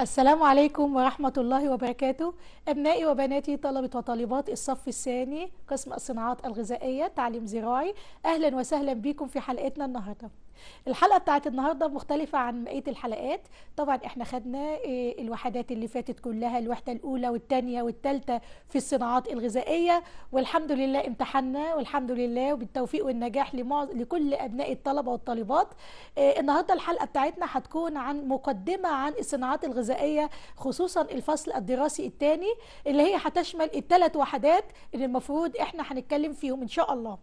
السلام عليكم ورحمة الله وبركاته أبنائي وبناتي طلبة وطالبات الصف الثاني قسم الصناعات الغذائية تعليم زراعي أهلا وسهلا بكم في حلقتنا النهاردة الحلقه بتاعت النهارده مختلفه عن بقيه الحلقات طبعا احنا خدنا آه، الوحدات اللي فاتت كلها الوحده الاولى والثانيه والثالثه في الصناعات الغذائيه والحمد لله امتحنا والحمد لله وبالتوفيق والنجاح لكل ابناء الطلبه والطالبات آه، النهارده الحلقه بتاعتنا هتكون عن مقدمه عن الصناعات الغذائيه خصوصا الفصل الدراسي الثاني اللي هي هتشمل الثلاث وحدات اللي المفروض احنا هنتكلم فيهم ان شاء الله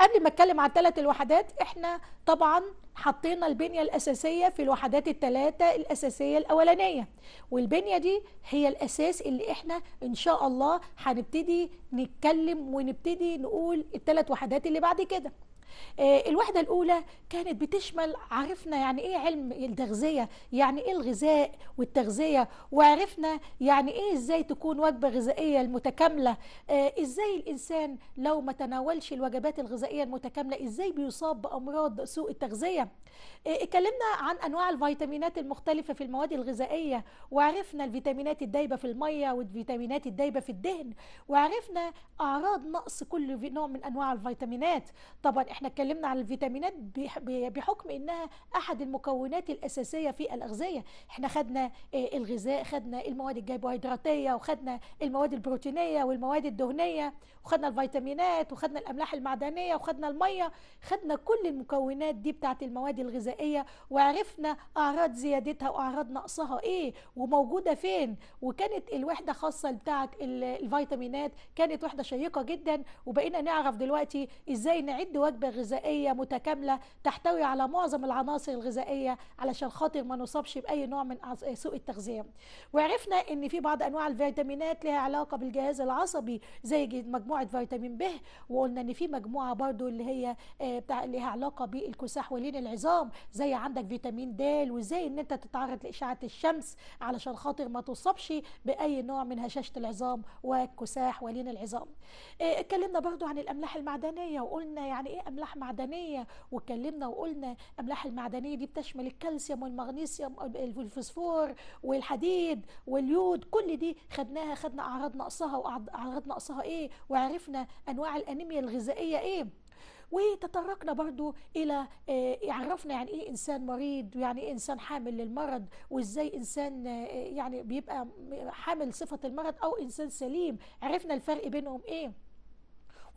قبل ما اتكلم عن ثلاث الوحدات احنا طبعا حطينا البنيه الاساسيه في الوحدات الثلاثه الاساسيه الاولانيه والبنيه دي هي الاساس اللي احنا ان شاء الله هنبتدي نتكلم ونبتدي نقول الثلاث وحدات اللي بعد كده آه، الوحده الاولى كانت بتشمل عرفنا يعني ايه علم التغذيه يعني ايه الغذاء والتغذيه وعرفنا يعني ايه ازاي تكون وجبه غذائيه المتكامله آه، ازاي الانسان لو ما تناولش الوجبات الغذائيه المتكامله ازاي بيصاب بامراض سوء التغذيه آه، اتكلمنا عن انواع الفيتامينات المختلفه في المواد الغذائيه وعرفنا الفيتامينات الدايبه في الميه والفيتامينات الدايبه في الدهن وعرفنا اعراض نقص كل نوع من انواع الفيتامينات طبعا احنا احنا اتكلمنا عن الفيتامينات بحكم انها احد المكونات الاساسيه في الاغذيه احنا خدنا آه، الغذاء خدنا المواد الجيبوهيدراتيه وخدنا المواد البروتينيه والمواد الدهنيه وخدنا الفيتامينات وخدنا الاملاح المعدنيه وخدنا الميه خدنا كل المكونات دي بتاعه المواد الغذائيه وعرفنا اعراض زيادتها واعراض نقصها ايه وموجوده فين وكانت الوحده خاصه بتاعه الفيتامينات كانت وحده شيقه جدا وبقينا نعرف دلوقتي ازاي نعد وجبه غذائيه متكامله تحتوي على معظم العناصر الغذائيه علشان خاطر ما نصابش باي نوع من سوء التغذيه وعرفنا ان في بعض انواع الفيتامينات لها علاقه بالجهاز العصبي زي مجموعه فيتامين ب وقلنا ان في مجموعه برضو اللي هي آه، بتاع لها علاقه بالكساح ولين العظام زي عندك فيتامين د وازاي ان انت تتعرض لاشعه الشمس علشان خاطر ما تصابش باي نوع من هشاشه العظام والكساح ولين العظام آه، اتكلمنا برضو عن الاملاح المعدنيه وقلنا يعني ايه املاح املاح معدنيه واتكلمنا وقلنا الاملاح المعدنيه دي بتشمل الكالسيوم والمغنيسيوم والفوسفور والحديد واليود كل دي خدناها خدنا اعراض نقصها واعراض نقصها ايه وعرفنا انواع الانيميا الغذائيه ايه وتطرقنا برضو الى آه، عرفنا يعني ايه انسان مريض ويعني ايه انسان حامل للمرض وازاي انسان آه، يعني بيبقى حامل صفه المرض او انسان سليم عرفنا الفرق بينهم ايه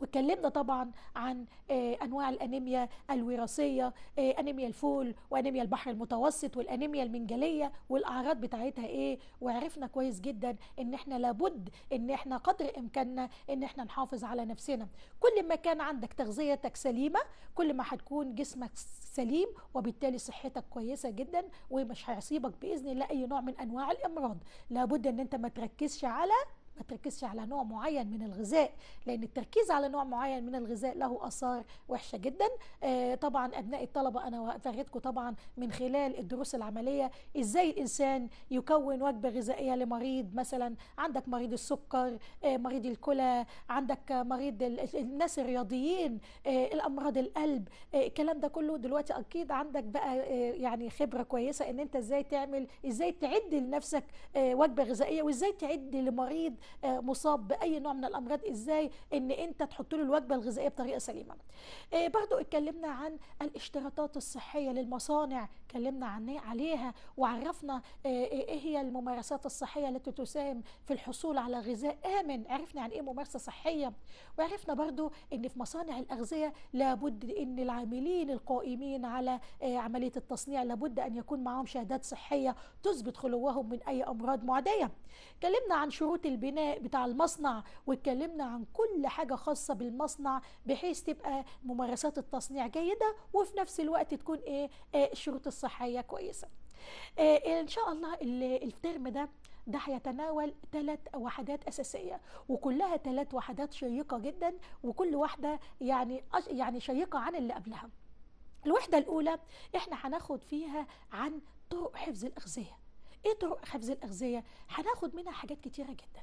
واتكلمنا طبعا عن آه، انواع الانيميا الوراثيه آه، انيميا الفول وانيميا البحر المتوسط والانيميا المنجليه والاعراض بتاعتها ايه وعرفنا كويس جدا ان احنا لابد ان احنا قدر امكاننا ان احنا نحافظ على نفسنا كل ما كان عندك تغذيتك سليمه كل ما هتكون جسمك سليم وبالتالي صحتك كويسه جدا ومش هيصيبك باذن الله اي نوع من انواع الامراض لابد ان انت ما تركزش على ما تركزش على نوع معين من الغذاء لان التركيز على نوع معين من الغذاء له اثار وحشه جدا آه، طبعا ابناء الطلبه انا فرجتكم طبعا من خلال الدروس العمليه ازاي الانسان يكون وجبه غذائيه لمريض مثلا عندك مريض السكر آه، مريض الكلى عندك مريض الناس الرياضيين آه، الامراض القلب الكلام ده كله دلوقتي اكيد عندك بقى يعني خبره كويسه ان انت ازاي تعمل ازاي تعد لنفسك وجبه غذائيه وازاي تعد لمريض آه، مصاب باي نوع من الامراض ازاي ان انت تحط له الوجبه الغذائيه بطريقه سليمه آه، برضو اتكلمنا عن الاشتراطات الصحيه للمصانع اتكلمنا عن عليها وعرفنا آه، آه، ايه هي الممارسات الصحيه التي تساهم في الحصول على غذاء امن عرفنا عن ايه ممارسه صحيه وعرفنا برضو ان في مصانع الاغذيه لابد ان العاملين القائمين على آه، عمليه التصنيع لابد ان يكون معاهم شهادات صحيه تثبت خلوهم من اي امراض معديه اتكلمنا عن شروط البناء بتاع المصنع واتكلمنا عن كل حاجه خاصه بالمصنع بحيث تبقى ممارسات التصنيع جيده وفي نفس الوقت تكون ايه, إيه شروط الصحيه كويسه آه، ان شاء الله الترم ده ده هيتناول ثلاث وحدات أساسية وكلها ثلاث وحدات شيقة جدا وكل واحدة يعني يعني شيقة عن اللي قبلها. الوحدة الأولى احنا هناخد فيها عن طرق حفظ الأغذية. ايه طرق حفظ الأغذية؟ هناخد منها حاجات كتيرة جدا.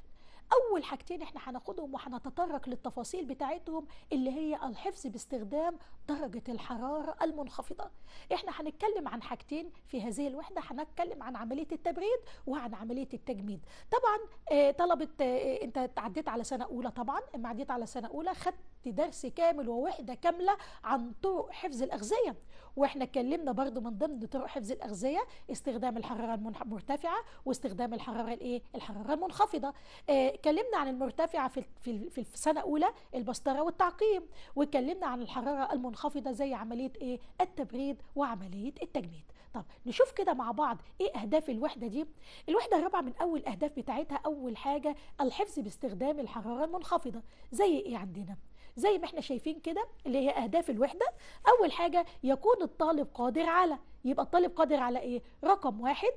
اول حاجتين احنا هناخدهم وهنتطرق للتفاصيل بتاعتهم اللي هي الحفظ باستخدام درجه الحراره المنخفضه احنا هنتكلم عن حاجتين في هذه الوحده هنتكلم عن عمليه التبريد وعن عمليه التجميد طبعا آه، طلبه آه، انت عديت على سنه اولى طبعا اما عديت على سنه اولى خدت درس كامل ووحده كامله عن طرق حفظ الاغذيه واحنا اتكلمنا برضو من ضمن طرق حفظ الاغذيه استخدام الحراره المرتفعه واستخدام الحراره الايه الحراره المنخفضه آه، اتكلمنا عن المرتفعه في في سنه اولى البسطره والتعقيم واتكلمنا عن الحراره المنخفضه زي عمليه ايه التبريد وعمليه التجميد طب نشوف كده مع بعض ايه اهداف الوحده دي الوحده الرابعه من اول الاهداف بتاعتها اول حاجه الحفظ باستخدام الحراره المنخفضه زي ايه عندنا زي ما احنا شايفين كده اللي هي أهداف الوحدة أول حاجة يكون الطالب قادر على يبقى الطالب قادر على إيه؟ رقم واحد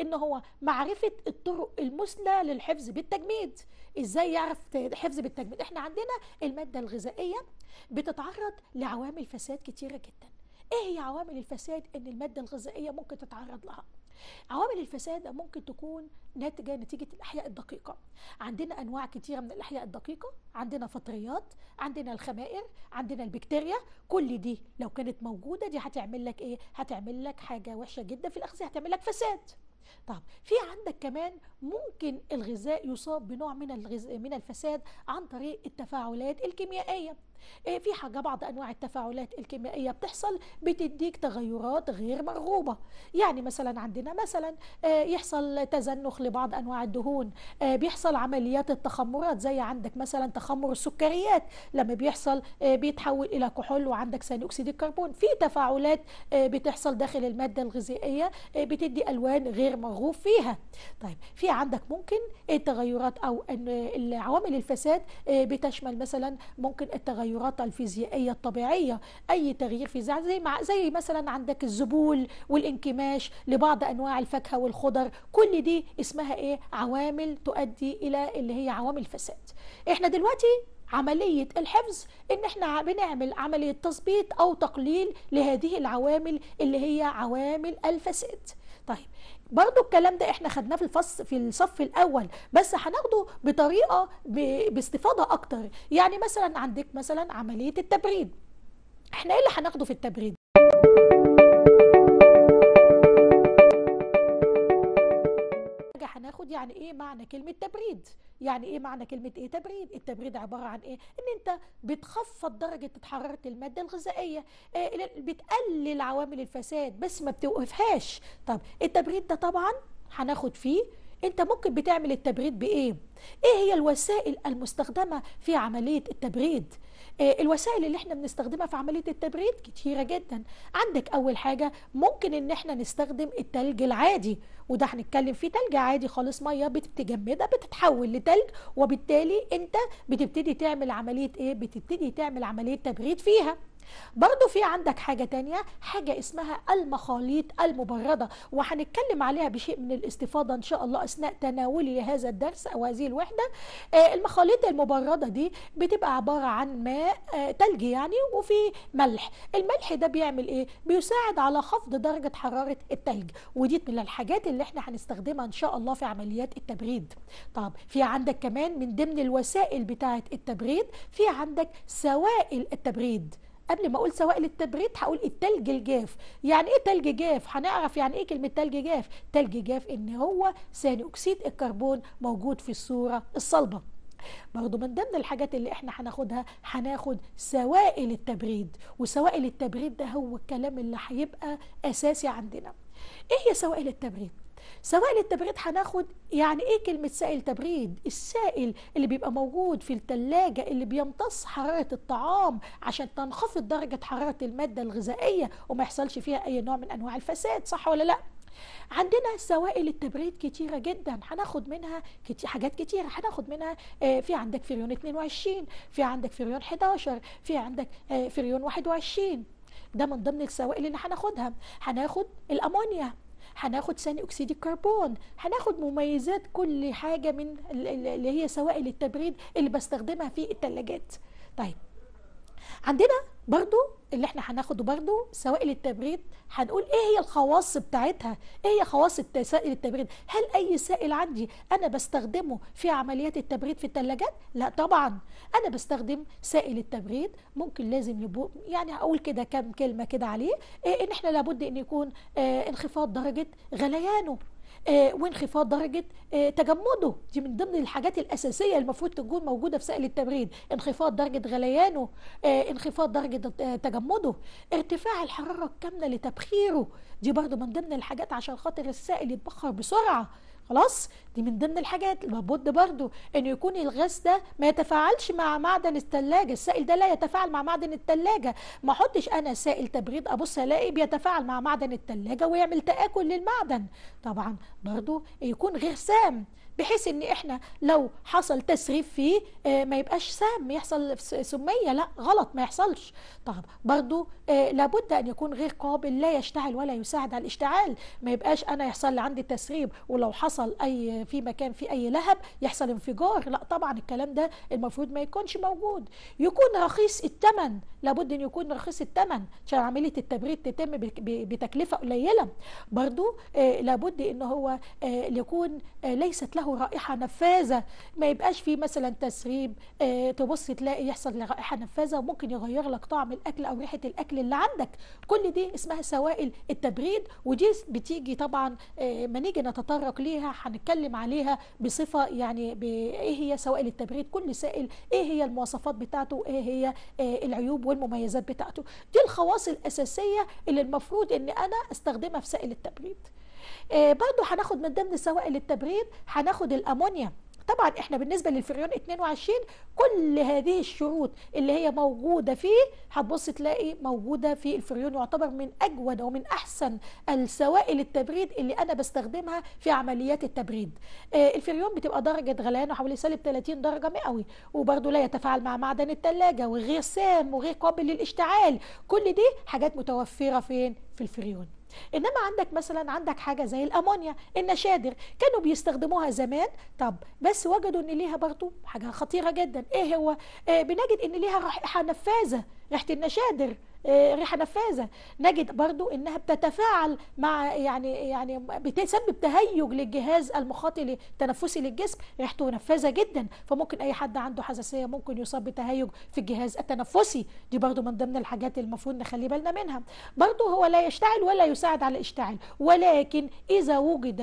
ان هو معرفه الطرق المثلى للحفظ بالتجميد ازاي يعرف حفظ بالتجميد احنا عندنا الماده الغذائيه بتتعرض لعوامل فساد كتيره جدا ايه هي عوامل الفساد ان الماده الغذائيه ممكن تتعرض لها عوامل الفساد ممكن تكون ناتجة نتيجة الأحياء الدقيقة عندنا أنواع كتيرة من الأحياء الدقيقة عندنا فطريات عندنا الخمائر عندنا البكتيريا كل دي لو كانت موجودة دي هتعمل لك إيه هتعمل لك حاجة وحشة جدا في الأغذية هتعمل لك فساد طب في عندك كمان ممكن الغذاء يصاب بنوع من الغذاء من الفساد عن طريق التفاعلات الكيميائيه إيه، في حاجة بعض أنواع التفاعلات الكيميائية بتحصل بتديك تغيرات غير مرغوبة يعني مثلا عندنا مثلا آه، يحصل تزنخ لبعض أنواع الدهون آه، بيحصل عمليات التخمرات زي عندك مثلا تخمر السكريات لما بيحصل آه، بيتحول إلى كحول وعندك ثاني أكسيد الكربون في تفاعلات بتحصل داخل المادة الغذائية بتدي ألوان غير مرغوب فيها طيب في عندك ممكن التغيرات أو عوامل الفساد بتشمل مثلا ممكن التغيرات التغيرات الفيزيائية الطبيعية أي تغيير في زي, مع زي مثلا عندك الذبول والانكماش لبعض أنواع الفاكهة والخضر كل دي اسمها إيه عوامل تؤدي إلى اللي هي عوامل فساد إحنا دلوقتي عملية الحفظ ان احنا بنعمل عملية تثبيت او تقليل لهذه العوامل اللي هي عوامل الفساد طيب برضو الكلام ده احنا خدناه في الفص في الصف الاول بس هناخده بطريقه باستفاضه اكتر يعني مثلا عندك مثلا عمليه التبريد احنا ايه اللي هناخده في التبريد هناخد يعني ايه معنى كلمه تبريد يعني ايه معنى كلمه ايه تبريد التبريد عباره عن ايه ان انت بتخفض درجه حراره الماده الغذائيه إيه بتقلل عوامل الفساد بس ما بتوقفهاش طب التبريد ده طبعا هناخد فيه انت ممكن بتعمل التبريد بايه ايه هي الوسائل المستخدمه في عمليه التبريد آه، الوسائل اللي احنا بنستخدمها في عمليه التبريد كتيره جدا عندك اول حاجه ممكن ان احنا نستخدم التلج العادي وده هنتكلم فيه تلج عادي خالص ميه بتتجمدها بتتحول لتلج وبالتالي انت بتبتدي تعمل عمليه ايه بتبتدي تعمل عمليه تبريد فيها برضو في عندك حاجة تانية حاجة اسمها المخاليط المبردة وهنتكلم عليها بشيء من الاستفاضة إن شاء الله أثناء تناولي لهذا الدرس أو هذه الوحدة آه، المخاليط المبردة دي بتبقى عبارة عن ماء آه، تلج يعني وفي ملح الملح ده بيعمل إيه؟ بيساعد على خفض درجة حرارة التلج ودي من الحاجات اللي احنا هنستخدمها إن شاء الله في عمليات التبريد طب في عندك كمان من ضمن الوسائل بتاعة التبريد في عندك سوائل التبريد قبل ما اقول سوائل التبريد هقول التلج الجاف يعني ايه تلج جاف هنعرف يعني ايه كلمه تلج جاف تلج جاف ان هو ثاني اكسيد الكربون موجود في الصوره الصلبه برضو من ضمن الحاجات اللي احنا هناخدها هناخد سوائل التبريد وسوائل التبريد ده هو الكلام اللي هيبقى اساسي عندنا ايه هي سوائل التبريد سوائل التبريد هناخد يعني ايه كلمة سائل تبريد السائل اللي بيبقى موجود في التلاجة اللي بيمتص حرارة الطعام عشان تنخفض درجة حرارة المادة الغذائية وما يحصلش فيها اي نوع من انواع الفساد صح ولا لا عندنا سوائل التبريد كتيرة جدا هناخد منها كتير حاجات كتيرة هناخد منها آه، في عندك فريون 22 في عندك فريون 11 في عندك آه، فريون 21 ده من ضمن السوائل اللي هناخدها هناخد الامونيا هناخد ثاني اكسيد الكربون هناخد مميزات كل حاجه من اللي هي سوائل التبريد اللي بستخدمها في الثلاجات طيب عندنا برضو اللي احنا هناخده برضو سوائل التبريد هنقول ايه هي الخواص بتاعتها ايه هي خواص سائل التبريد هل اي سائل عندي انا بستخدمه في عمليات التبريد في الثلاجات لا طبعا انا بستخدم سائل التبريد ممكن لازم يبو يعني اقول كده كام كلمه كده عليه إيه ان احنا لابد ان يكون اه انخفاض درجه غليانه آه، وانخفاض درجه آه، تجمده دي من ضمن الحاجات الاساسيه المفروض تكون موجوده في سائل التبريد انخفاض درجه غليانه آه، انخفاض درجه تجمده ارتفاع الحراره الكاملة لتبخيره دي برضو من ضمن الحاجات عشان خاطر السائل يتبخر بسرعه خلاص دي من ضمن الحاجات لابد برضو ان يكون الغاز ده ما يتفاعلش مع معدن الثلاجه السائل ده لا يتفاعل مع معدن الثلاجه ما احطش انا سائل تبريد ابص الاقي بيتفاعل مع معدن الثلاجه ويعمل تاكل للمعدن طبعا برضو يكون غير سام بحيث ان احنا لو حصل تسريب فيه آه، ما يبقاش سام يحصل سميه لا غلط ما يحصلش طب برضو آه، لابد ان يكون غير قابل لا يشتعل ولا يساعد على الاشتعال ما يبقاش انا يحصل لي عندي تسريب ولو حصل اي في مكان في اي لهب يحصل انفجار لا طبعا الكلام ده المفروض ما يكونش موجود يكون رخيص الثمن لابد ان يكون رخيص الثمن عشان عمليه التبريد تتم بتكلفه قليله برضو آه، لابد ان هو يكون ليست له رائحه نفاذه ما يبقاش فيه مثلا تسريب آه، تبص تلاقي يحصل رائحه نفاذه وممكن يغير لك طعم الاكل او ريحه الاكل اللي عندك كل دي اسمها سوائل التبريد ودي بتيجي طبعا آه، ما نيجي نتطرق ليها هنتكلم عليها بصفه يعني ايه هي سوائل التبريد كل سائل ايه هي المواصفات بتاعته ايه هي آه، العيوب والمميزات بتاعته دي الخواص الاساسيه اللي المفروض ان انا استخدمها في سائل التبريد آه، برضو هناخد من ضمن سوائل التبريد هناخد الامونيا طبعا احنا بالنسبة للفريون 22 كل هذه الشروط اللي هي موجودة فيه هتبص تلاقي موجودة في الفريون يعتبر من اجود ومن احسن السوائل التبريد اللي انا بستخدمها في عمليات التبريد آه، الفريون بتبقى درجة غليانه حوالي سالب 30 درجة مئوي وبرده لا يتفاعل مع معدن الثلاجة وغير سام وغير قابل للاشتعال كل دي حاجات متوفرة فين في الفريون انما عندك مثلا عندك حاجه زي الامونيا النشادر كانوا بيستخدموها زمان طب بس وجدوا ان ليها برضو حاجه خطيره جدا ايه هو آه بنجد ان ليها رائحه نفاذه ريحه النشادر آه، ريحه نفاذه نجد برضو انها بتتفاعل مع يعني يعني بتسبب تهيج للجهاز المخاطي التنفسي للجسم ريحته نفاذه جدا فممكن اي حد عنده حساسيه ممكن يصاب بتهيج في الجهاز التنفسي دي برضو من ضمن الحاجات المفروض نخلي بالنا منها برضو هو لا يشتعل ولا يساعد على الاشتعال ولكن اذا وجد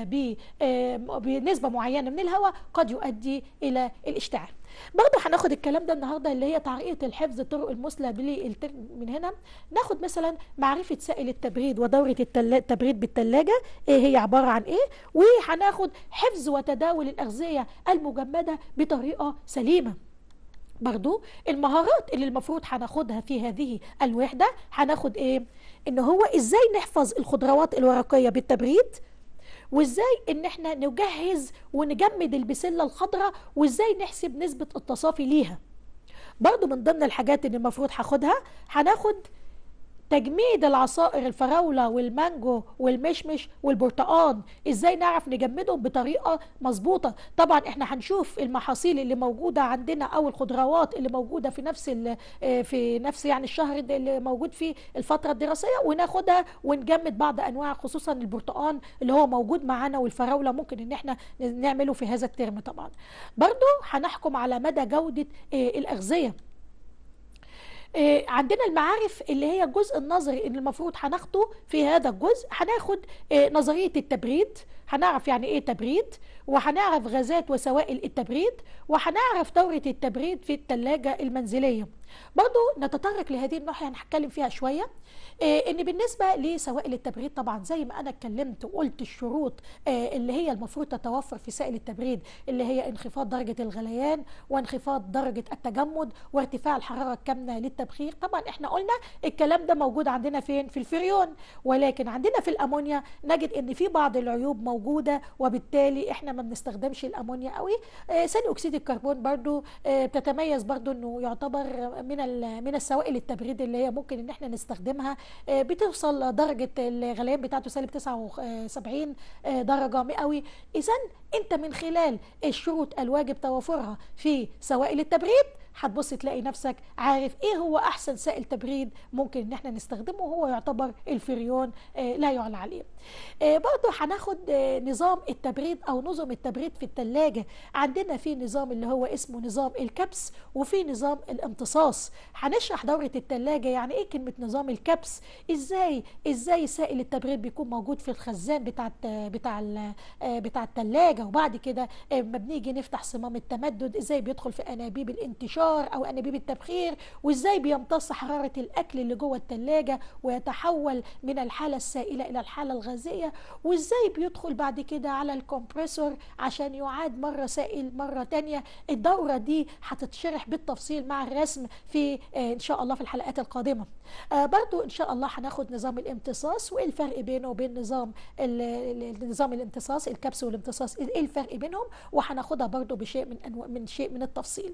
آه، بنسبه معينه من الهواء قد يؤدي الى الاشتعال برضه هناخد الكلام ده النهارده اللي هي تعريقه الحفظ الطرق المثلى من هنا ناخد مثلا معرفه سائل التبريد ودوره التبريد بالثلاجه ايه هي عباره عن ايه وهناخد حفظ وتداول الاغذيه المجمده بطريقه سليمه برضو المهارات اللي المفروض هناخدها في هذه الوحدة هناخد ايه ان هو ازاي نحفظ الخضروات الورقية بالتبريد وازاي ان احنا نجهز ونجمد البسله الخضراء وازاي نحسب نسبه التصافي ليها برضو من ضمن الحاجات اللي المفروض هاخدها هناخد تجميد العصائر الفراوله والمانجو والمشمش والبرتقان ازاي نعرف نجمدهم بطريقه مظبوطه طبعا احنا هنشوف المحاصيل اللي موجوده عندنا او الخضروات اللي موجوده في نفس آه، في نفس يعني الشهر اللي موجود فيه الفتره الدراسيه وناخدها ونجمد بعض انواع خصوصا البرتقان اللي هو موجود معانا والفراوله ممكن ان احنا نعمله في هذا الترم طبعا برضو هنحكم على مدى جوده آه، الاغذيه آه، عندنا المعارف اللي هي الجزء النظري اللي المفروض هناخده في هذا الجزء هناخد آه، نظريه التبريد هنعرف يعني ايه تبريد وهنعرف غازات وسوائل التبريد وهنعرف دورة التبريد في التلاجة المنزلية برضو نتطرق لهذه الناحية هنتكلم فيها شوية آه، ان بالنسبه لسوائل التبريد طبعا زي ما انا اتكلمت وقلت الشروط آه، اللي هي المفروض تتوفر في سائل التبريد اللي هي انخفاض درجه الغليان وانخفاض درجه التجمد وارتفاع الحراره الكامنه للتبخير طبعا احنا قلنا الكلام ده موجود عندنا فين في الفريون ولكن عندنا في الامونيا نجد ان في بعض العيوب موجوده وبالتالي احنا ما بنستخدمش الامونيا قوي آه، ثاني اكسيد الكربون برضو بتتميز برضو انه يعتبر من من السوائل التبريد اللي هي ممكن ان احنا نستخدمها آه، بتوصل درجه الغليان بتاعته سالب 79 آه، درجه مئوي اذا انت من خلال الشروط الواجب توافرها في سوائل التبريد هتبص تلاقي نفسك عارف ايه هو احسن سائل تبريد ممكن ان احنا نستخدمه وهو يعتبر الفريون آه، لا يعلى عليه آه، برضو هناخد آه، نظام التبريد او نظم التبريد في الثلاجه عندنا في نظام اللي هو اسمه نظام الكبس وفي نظام الامتصاص هنشرح دوره الثلاجه يعني ايه كلمه نظام الكبس ازاي ازاي سائل التبريد بيكون موجود في الخزان بتاع بتاع بتاع الثلاجه وبعد كده ما بنيجي نفتح صمام التمدد ازاي بيدخل في انابيب الانتشار الابتكار او انابيب التبخير وازاي بيمتص حراره الاكل اللي جوه الثلاجه ويتحول من الحاله السائله الى الحاله الغازيه وازاي بيدخل بعد كده على الكمبريسور عشان يعاد مره سائل مره تانية الدوره دي هتتشرح بالتفصيل مع الرسم في آه، ان شاء الله في الحلقات القادمه آه، برضو ان شاء الله هناخد نظام الامتصاص وايه الفرق بينه وبين نظام نظام الامتصاص الكبس والامتصاص إيه،, ايه الفرق بينهم وهناخدها برضو بشيء من أنو... من شيء من التفصيل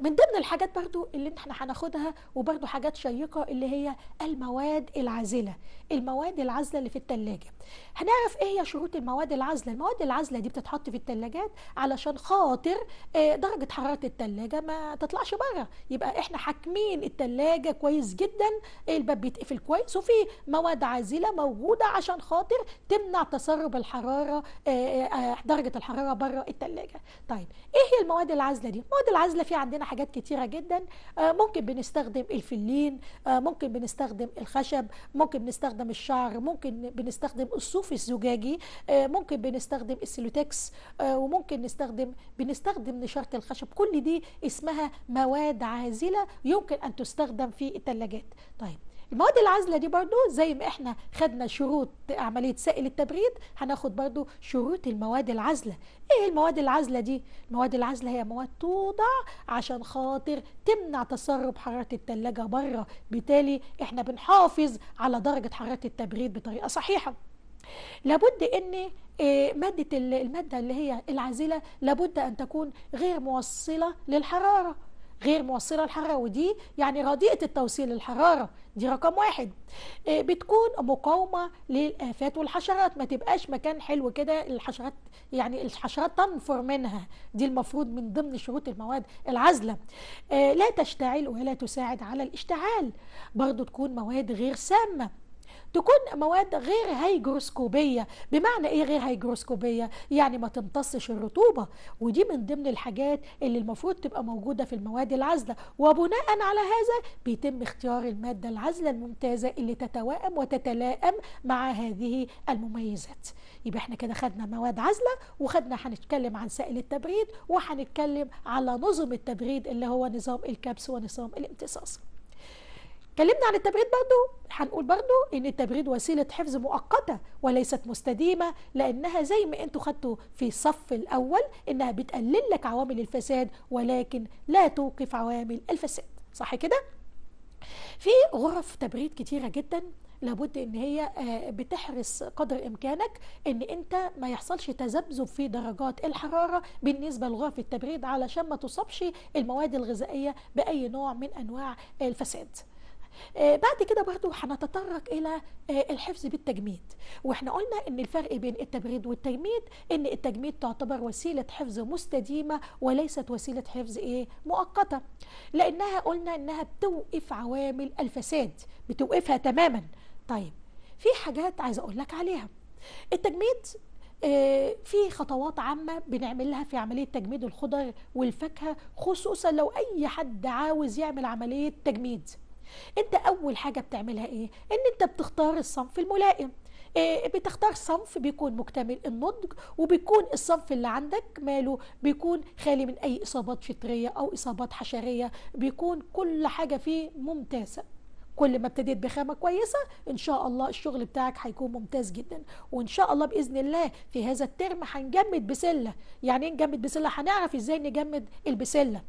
من ضمن الحاجات برضو اللي احنا هناخدها وبرضو حاجات شيقة اللي هي المواد العازلة المواد العازلة اللي في التلاجة هنعرف ايه هي شروط المواد العازلة المواد العازلة دي بتتحط في التلاجات علشان خاطر آه، درجة حرارة التلاجة ما تطلعش بره يبقى احنا حاكمين التلاجة كويس جدا الباب بيتقفل كويس وفي مواد عازلة موجودة عشان خاطر تمنع تسرب الحرارة آه، آه، درجة الحرارة بره التلاجة طيب ايه هي المواد العازلة دي المواد العازلة في عندنا حاجات كتيره جدا آه، ممكن بنستخدم الفلين آه، ممكن بنستخدم الخشب ممكن بنستخدم الشعر ممكن بنستخدم الصوف الزجاجي آه، ممكن بنستخدم السيلوتكس وممكن نستخدم بنستخدم نشاره الخشب كل دي اسمها مواد عازله يمكن ان تستخدم في الثلاجات طيب المواد العازله دي برضو زي ما احنا خدنا شروط عمليه سائل التبريد هناخد برضو شروط المواد العازله ايه المواد العازله دي المواد العازله هي مواد توضع عشان خاطر تمنع تسرب حراره الثلاجه بره بالتالي احنا بنحافظ على درجه حراره التبريد بطريقه صحيحه لابد ان اه، ماده الماده اللي هي العازله لابد ان تكون غير موصله للحراره غير موصله الحراره ودي يعني رديئه التوصيل للحرارة دي رقم واحد آه، بتكون مقاومه للافات والحشرات ما تبقاش مكان حلو كده الحشرات يعني الحشرات تنفر منها دي المفروض من ضمن شروط المواد العزلة آه، لا تشتعل ولا تساعد على الاشتعال برضو تكون مواد غير سامه تكون مواد غير هيجروسكوبية بمعنى ايه غير هيجروسكوبية يعني ما تمتصش الرطوبة ودي من ضمن الحاجات اللي المفروض تبقى موجودة في المواد العزلة وبناء على هذا بيتم اختيار المادة العزلة الممتازة اللي تتوائم وتتلائم مع هذه المميزات يبقى احنا كده خدنا مواد عزلة وخدنا هنتكلم عن سائل التبريد وهنتكلم على نظم التبريد اللي هو نظام الكبس ونظام الامتصاص كلمنا عن التبريد برضو هنقول برضو ان التبريد وسيله حفظ مؤقته وليست مستديمه لانها زي ما انتوا خدتوا في الصف الاول انها بتقلل لك عوامل الفساد ولكن لا توقف عوامل الفساد صح كده في غرف تبريد كتيره جدا لابد ان هي آه، بتحرص قدر امكانك ان انت ما يحصلش تذبذب في درجات الحراره بالنسبه لغرف التبريد علشان ما تصابش المواد الغذائيه باي نوع من انواع الفساد آه، بعد كده برضو هنتطرق الى آه، الحفظ بالتجميد واحنا قلنا ان الفرق بين التبريد والتجميد ان التجميد تعتبر وسيله حفظ مستديمه وليست وسيله حفظ ايه مؤقته لانها قلنا انها بتوقف عوامل الفساد بتوقفها تماما طيب في حاجات عايزه اقول لك عليها التجميد آه، في خطوات عامة بنعملها في عملية تجميد الخضر والفاكهة خصوصا لو أي حد عاوز يعمل عملية تجميد انت اول حاجه بتعملها ايه ان انت بتختار الصنف الملائم اه، بتختار صنف بيكون مكتمل النضج وبيكون الصنف اللي عندك ماله بيكون خالي من اي اصابات فطريه او اصابات حشريه بيكون كل حاجه فيه ممتازه كل ما ابتديت بخامة كويسة إن شاء الله الشغل بتاعك هيكون ممتاز جدا وإن شاء الله بإذن الله في هذا الترم هنجمد بسلة يعني إيه نجمد بسلة هنعرف إزاي نجمد البسلة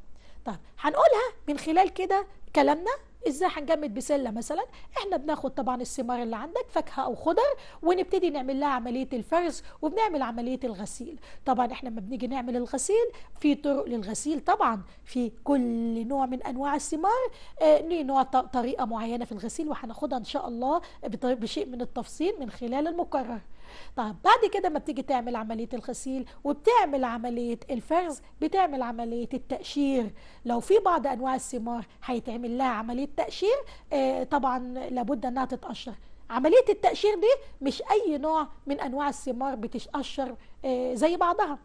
طيب هنقولها من خلال كده كلامنا ازاي هنجمد بسله مثلا احنا بناخد طبعا الثمار اللي عندك فاكهه او خضر ونبتدي نعمل لها عمليه الفرز وبنعمل عمليه الغسيل طبعا احنا لما بنيجي نعمل الغسيل في طرق للغسيل طبعا في كل نوع من انواع الثمار آه، ليه آه نوع طريقه معينه في الغسيل وهناخدها ان شاء الله بشيء من التفصيل من خلال المكرر طب بعد كده ما بتيجي تعمل عمليه الغسيل وبتعمل عمليه الفرز بتعمل عمليه التقشير لو في بعض انواع الثمار هيتعمل لها عمليه تقشير آه، طبعا لابد انها تتقشر عمليه التقشير دي مش اي نوع من انواع الثمار بتتقشر آه، زي بعضها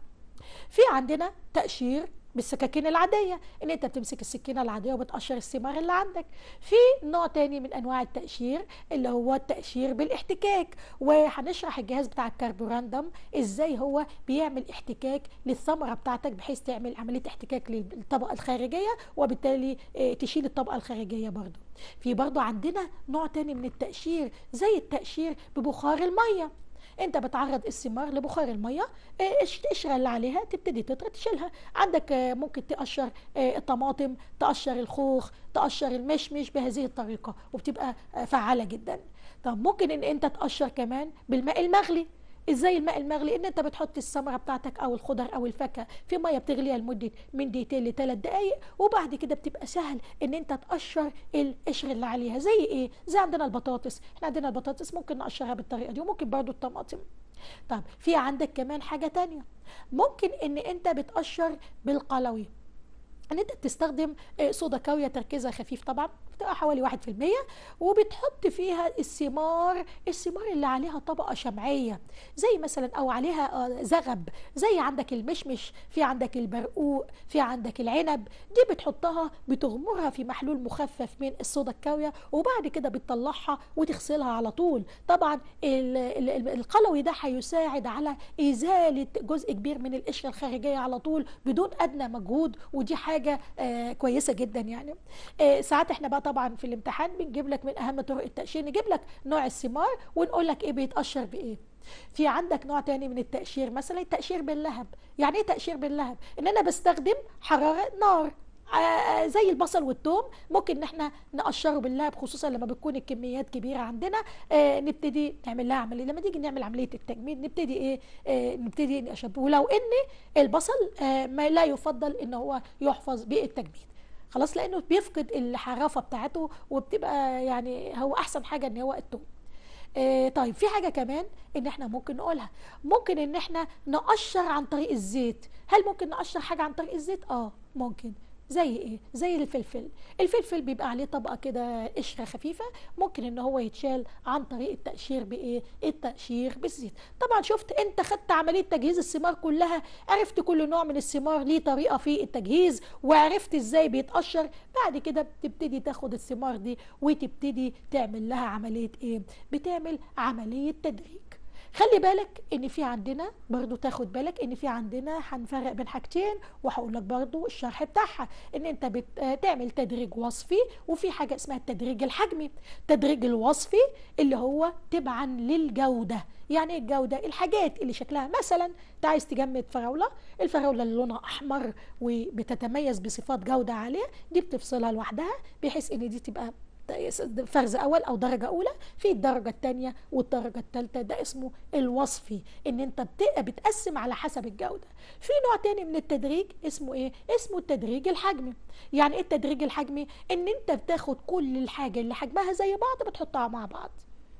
في عندنا تقشير بالسكاكين العاديه ان انت بتمسك السكينه العاديه وبتقشر الثمار اللي عندك في نوع تاني من انواع التقشير اللي هو التقشير بالاحتكاك وهنشرح الجهاز بتاع الكربوراندم ازاي هو بيعمل احتكاك للثمره بتاعتك بحيث تعمل عمليه احتكاك للطبقه الخارجيه وبالتالي آه، تشيل الطبقه الخارجيه برضو في برضو عندنا نوع تاني من التقشير زي التقشير ببخار الميه انت بتعرض السمار لبخار الميه الشعره اللي عليها تبتدي تطرد تشيلها عندك اه، ممكن تقشر اه، الطماطم تقشر الخوخ تقشر المشمش بهذه الطريقه وبتبقى اه، فعاله جدا طب ممكن ان انت تقشر كمان بالماء المغلي ازاي الماء المغلي ان انت بتحط السمره بتاعتك او الخضر او الفاكهه في ميه بتغليها لمده من دقيقتين لثلاث دقائق وبعد كده بتبقى سهل ان انت تقشر القشر اللي عليها زي ايه زي عندنا البطاطس احنا عندنا البطاطس ممكن نقشرها بالطريقه دي وممكن برضو الطماطم طب في عندك كمان حاجه تانية ممكن ان انت بتقشر بالقلوي ان انت بتستخدم صودا آه، كاويه تركيزها خفيف طبعا المنطقه حوالي 1% وبتحط فيها الثمار الثمار اللي عليها طبقه شمعيه زي مثلا او عليها آه، زغب زي عندك المشمش في عندك البرقوق في عندك العنب دي بتحطها بتغمرها في محلول مخفف من الصودا الكاويه وبعد كده بتطلعها وتغسلها على طول طبعا القلوي ده هيساعد على ازاله جزء كبير من القشره الخارجيه على طول بدون ادنى مجهود ودي حاجه آه، كويسه جدا يعني آه، ساعات احنا بقى طبعا في الامتحان بنجيب لك من اهم طرق التقشير نجيب لك نوع الثمار ونقول لك ايه بيتقشر بايه في عندك نوع تاني من التقشير مثلا التقشير باللهب يعني ايه تقشير باللهب ان انا بستخدم حراره نار آه، آه، زي البصل والثوم ممكن ان احنا نقشره باللهب خصوصا لما بتكون الكميات كبيره عندنا آه، نبتدي نعمل لها عمليه لما تيجي نعمل عمليه التجميد نبتدي ايه نبتدي نقشره ولو ان البصل ما لا يفضل ان هو يحفظ بالتجميد خلاص لانه بيفقد الحرافه بتاعته وبتبقى يعني هو احسن حاجه ان هو التوم آه، طيب في حاجه كمان ان احنا ممكن نقولها ممكن ان احنا نقشر عن طريق الزيت هل ممكن نقشر حاجه عن طريق الزيت اه ممكن زي ايه زي الفلفل الفلفل بيبقى عليه طبقه كده قشره خفيفه ممكن ان هو يتشال عن طريق التقشير بايه التقشير بالزيت طبعا شفت انت خدت عمليه تجهيز الثمار كلها عرفت كل نوع من الثمار ليه طريقه في التجهيز وعرفت ازاي بيتقشر بعد كده بتبتدي تاخد الثمار دي وتبتدي تعمل لها عمليه ايه بتعمل عمليه تدريج خلي بالك ان في عندنا برضو تاخد بالك ان في عندنا هنفرق بين حاجتين وهقول لك برضو الشرح بتاعها ان انت بتعمل تدريج وصفي وفي حاجه اسمها التدريج الحجمي التدريج الوصفي اللي هو تبعا للجوده يعني ايه الجوده الحاجات اللي شكلها مثلا انت عايز تجمد فراوله الفراوله اللي لونها احمر وبتتميز بصفات جوده عاليه دي بتفصلها لوحدها بحيث ان دي تبقى فرز اول او درجه اولى في الدرجه الثانيه والدرجه الثالثه ده اسمه الوصفي ان انت بتقسم على حسب الجوده في نوع تاني من التدريج اسمه ايه اسمه التدريج الحجمي يعني ايه التدريج الحجمي ان انت بتاخد كل الحاجه اللي حجمها زي بعض بتحطها مع بعض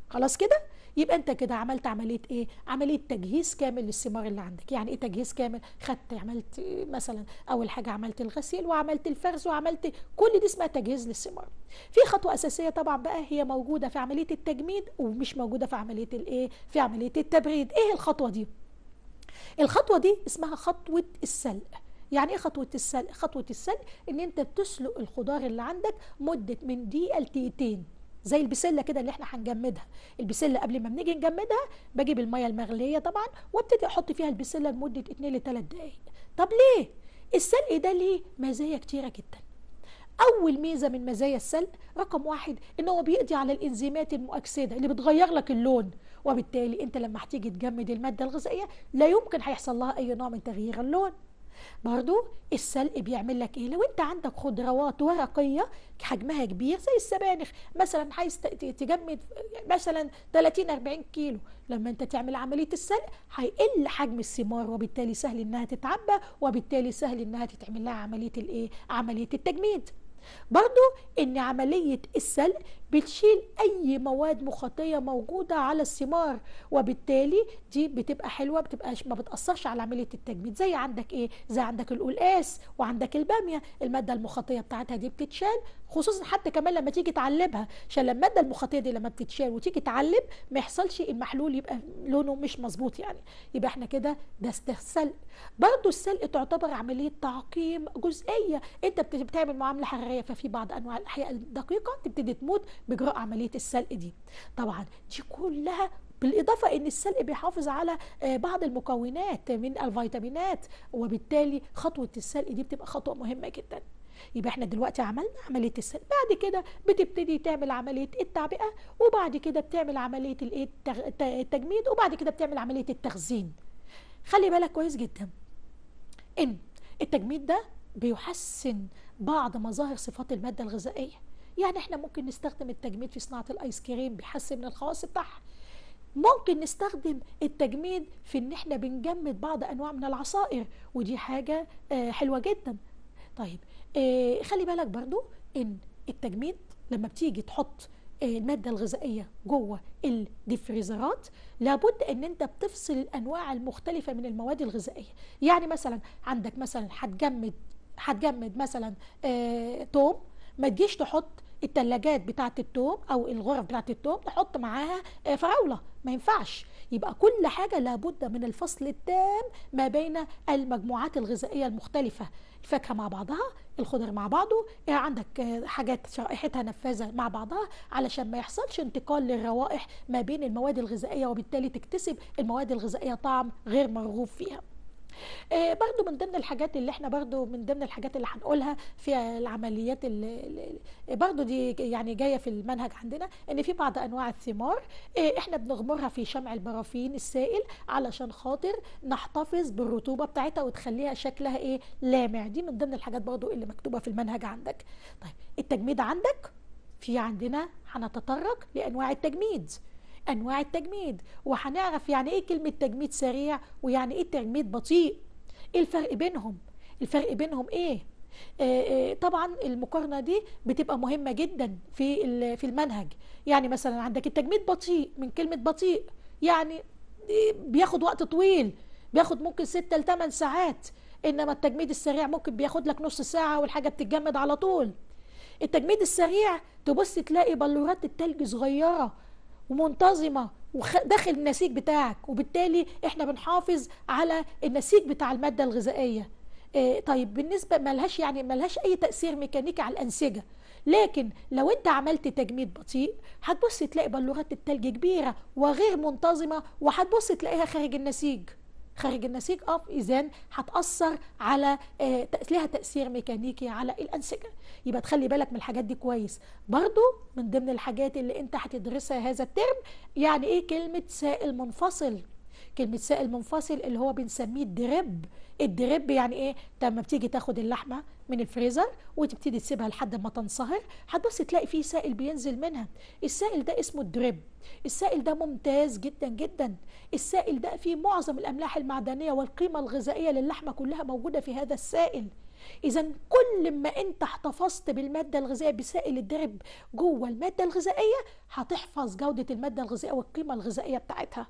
خلاص كده يبقى انت كده عملت عمليه ايه عمليه تجهيز كامل للثمار اللي عندك يعني ايه تجهيز كامل خدت عملت مثلا اول حاجه عملت الغسيل وعملت الفرز وعملت كل دي اسمها تجهيز للثمار في خطوه اساسيه طبعا بقى هي موجوده في عمليه التجميد ومش موجوده في عمليه الايه في عمليه التبريد ايه الخطوه دي الخطوه دي اسمها خطوه السلق يعني ايه خطوه السلق خطوه السلق ان انت بتسلق الخضار اللي عندك مده من دقيقه لدقيقتين زي البسله كده اللي احنا هنجمدها البسله قبل ما بنيجي نجمدها بجيب الميه المغليه طبعا وابتدي احط فيها البسله لمده 2 ل 3 دقائق طب ليه السلق ده ليه مزايا كتيره جدا اول ميزه من مزايا السلق رقم واحد ان هو بيقضي على الانزيمات المؤكسده اللي بتغير لك اللون وبالتالي انت لما هتيجي تجمد الماده الغذائيه لا يمكن هيحصل لها اي نوع من تغيير اللون برضو السلق بيعمل لك ايه لو انت عندك خضروات ورقيه حجمها كبير زي السبانخ مثلا عايز تجمد مثلا 30 40 كيلو لما انت تعمل عمليه السلق هيقل حجم الثمار وبالتالي سهل انها تتعبى وبالتالي سهل انها تتعمل لها عمليه الايه عمليه التجميد برضو ان عملية السلق بتشيل اي مواد مخاطيه موجوده على الثمار وبالتالي دي بتبقى حلوه بتبقى ما بتاثرش على عمليه التجميد زي عندك ايه زي عندك القلقاس وعندك الباميه الماده المخاطيه بتاعتها دي بتتشال خصوصا حتى كمان لما تيجي تعلبها عشان الماده المخاطيه دي لما بتتشال وتيجي تعلب ما يحصلش المحلول يبقى لونه مش مظبوط يعني يبقى احنا كده ده استسلق برضه السلق تعتبر عمليه تعقيم جزئيه انت بتعمل معامله حراريه ففي بعض انواع الاحياء الدقيقه تبتدي تموت باجراء عمليه السلق دي طبعا دي كلها بالإضافة أن السلق بيحافظ على آه، بعض المكونات من الفيتامينات وبالتالي خطوة السلق دي بتبقى خطوة مهمة جدا يبقى احنا دلوقتي عملنا عمليه السلق بعد كده بتبتدي تعمل عمليه التعبئه وبعد كده بتعمل عمليه الايه التجميد وبعد كده بتعمل عمليه التخزين خلي بالك كويس جدا ان التجميد ده بيحسن بعض مظاهر صفات الماده الغذائيه يعني احنا ممكن نستخدم التجميد في صناعه الايس كريم بيحسن من الخواص بتاعها ممكن نستخدم التجميد في ان احنا بنجمد بعض انواع من العصائر ودي حاجه آه، حلوه جدا طيب آه، خلي بالك برضو ان التجميد لما بتيجي تحط آه، المادة الغذائية جوه الديفريزرات لابد ان انت بتفصل الانواع المختلفة من المواد الغذائية يعني مثلا عندك مثلا هتجمد هتجمد مثلا توم ما تجيش تحط الثلاجات بتاعه التوب او الغرف بتاعه التوب نحط معاها آه، فراوله ما ينفعش يبقى كل حاجه لابد من الفصل التام ما بين المجموعات الغذائيه المختلفه الفاكهه مع بعضها الخضر مع بعضه آه، عندك آه، حاجات شرائحتها نفاذه مع بعضها علشان ما يحصلش انتقال للروائح ما بين المواد الغذائيه وبالتالي تكتسب المواد الغذائيه طعم غير مرغوب فيها آه برضو من ضمن الحاجات اللي احنا برضو من ضمن الحاجات اللي هنقولها في العمليات اللي برضو دي يعني جايه في المنهج عندنا ان في بعض انواع الثمار آه احنا بنغمرها في شمع البرافين السائل علشان خاطر نحتفظ بالرطوبه بتاعتها وتخليها شكلها ايه لامع دي من ضمن الحاجات برضو اللي مكتوبه في المنهج عندك طيب التجميد عندك في عندنا هنتطرق لانواع التجميد أنواع التجميد وهنعرف يعني إيه كلمة تجميد سريع ويعني إيه تجميد بطيء إيه الفرق بينهم الفرق بينهم إيه آه، آه، طبعا المقارنه دي بتبقى مهمه جدا في في المنهج يعني مثلا عندك التجميد بطيء من كلمه بطيء يعني بياخد وقت طويل بياخد ممكن 6 ل 8 ساعات انما التجميد السريع ممكن بياخد لك نص ساعه والحاجه بتتجمد على طول التجميد السريع تبص تلاقي بلورات التلج صغيره ومنتظمه وداخل النسيج بتاعك وبالتالي احنا بنحافظ على النسيج بتاع الماده الغذائيه إيه طيب بالنسبه ملهاش يعني ملهاش اي تاثير ميكانيكي على الانسجه لكن لو انت عملت تجميد بطيء هتبص تلاقي بلورات التلج كبيره وغير منتظمه وهتبص تلاقيها خارج النسيج خارج النسيج اه اذا هتاثر على آه، ليها تاثير ميكانيكي على الانسجه يبقى تخلي بالك من الحاجات دي كويس برضو من ضمن الحاجات اللي انت هتدرسها هذا الترم يعني ايه كلمه سائل منفصل كلمه سائل منفصل اللي هو بنسميه الدرب الدرب يعني ايه لما بتيجي تاخد اللحمه من الفريزر وتبتدي تسيبها لحد ما تنصهر هتبص تلاقي فيه سائل بينزل منها السائل ده اسمه الدرب السائل ده ممتاز جدا جدا السائل ده فيه معظم الاملاح المعدنيه والقيمه الغذائيه للحمه كلها موجوده في هذا السائل اذا كل ما انت احتفظت بالماده الغذائيه بسائل الدرب جوه الماده الغذائيه هتحفظ جوده الماده الغذائيه والقيمه الغذائيه بتاعتها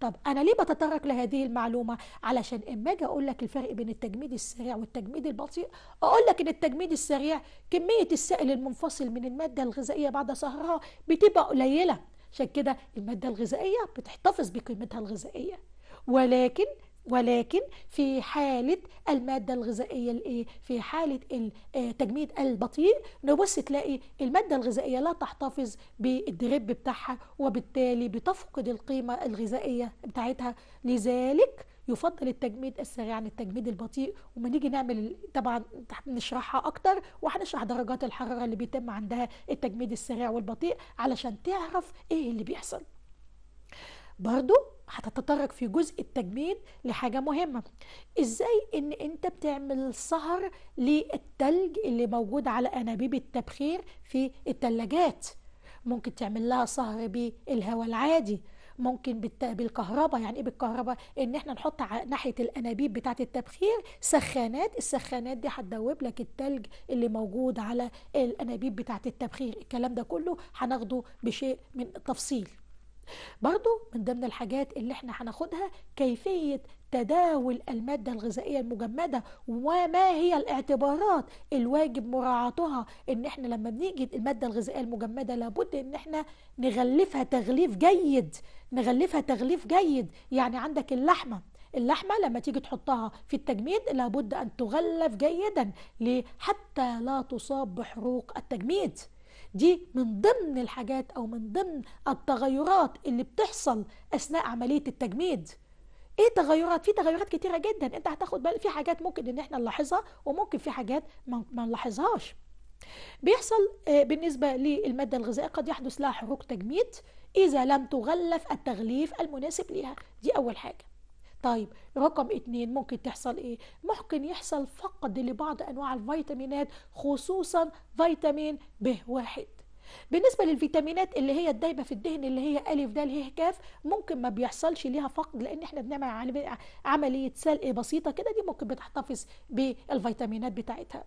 طب انا ليه بتطرق لهذه المعلومه علشان اما اجي اقول لك الفرق بين التجميد السريع والتجميد البطيء اقول لك ان التجميد السريع كميه السائل المنفصل من الماده الغذائيه بعد صهرها بتبقى قليله عشان كده الماده الغذائيه بتحتفظ بقيمتها الغذائيه ولكن ولكن في حالة المادة الغذائية الايه في حالة آه، تجميد البطيء نبص تلاقي المادة الغذائية لا تحتفظ بالدريب بتاعها وبالتالي بتفقد القيمة الغذائية بتاعتها لذلك يفضل التجميد السريع عن التجميد البطيء وما نيجي نعمل طبعا نشرحها اكتر وهنشرح درجات الحراره اللي بيتم عندها التجميد السريع والبطيء علشان تعرف ايه اللي بيحصل برضو هتتطرق في جزء التجميد لحاجة مهمة ازاي ان انت بتعمل سهر للتلج اللي موجود على انابيب التبخير في التلاجات ممكن تعمل لها سهر بالهواء العادي ممكن بالكهرباء يعني ايه بالكهرباء ان احنا نحط ناحيه الانابيب بتاعه التبخير سخانات السخانات دي هتدوب لك التلج اللي موجود على الانابيب بتاعه التبخير الكلام ده كله هناخده بشيء من التفصيل برضو من ضمن الحاجات اللي احنا هناخدها كيفية تداول المادة الغذائية المجمدة وما هي الاعتبارات الواجب مراعاتها ان احنا لما بنيجي المادة الغذائية المجمدة لابد ان احنا نغلفها تغليف جيد نغلفها تغليف جيد يعني عندك اللحمة اللحمة لما تيجي تحطها في التجميد لابد أن تغلف جيدا حتى لا تصاب بحروق التجميد دي من ضمن الحاجات او من ضمن التغيرات اللي بتحصل اثناء عمليه التجميد ايه تغيرات في تغيرات كتيره جدا انت هتاخد بالك في حاجات ممكن ان احنا نلاحظها وممكن في حاجات ما نلاحظهاش بيحصل آه، بالنسبه للماده الغذائيه قد يحدث لها حروق تجميد اذا لم تغلف التغليف المناسب ليها دي اول حاجه طيب رقم اتنين ممكن تحصل ايه ممكن يحصل فقد لبعض انواع الفيتامينات خصوصا فيتامين ب واحد بالنسبه للفيتامينات اللي هي الدايبه في الدهن اللي هي الف د ه ك ممكن ما بيحصلش ليها فقد لان احنا بنعمل عمليه سلق بسيطه كده دي ممكن بتحتفظ بالفيتامينات بتاعتها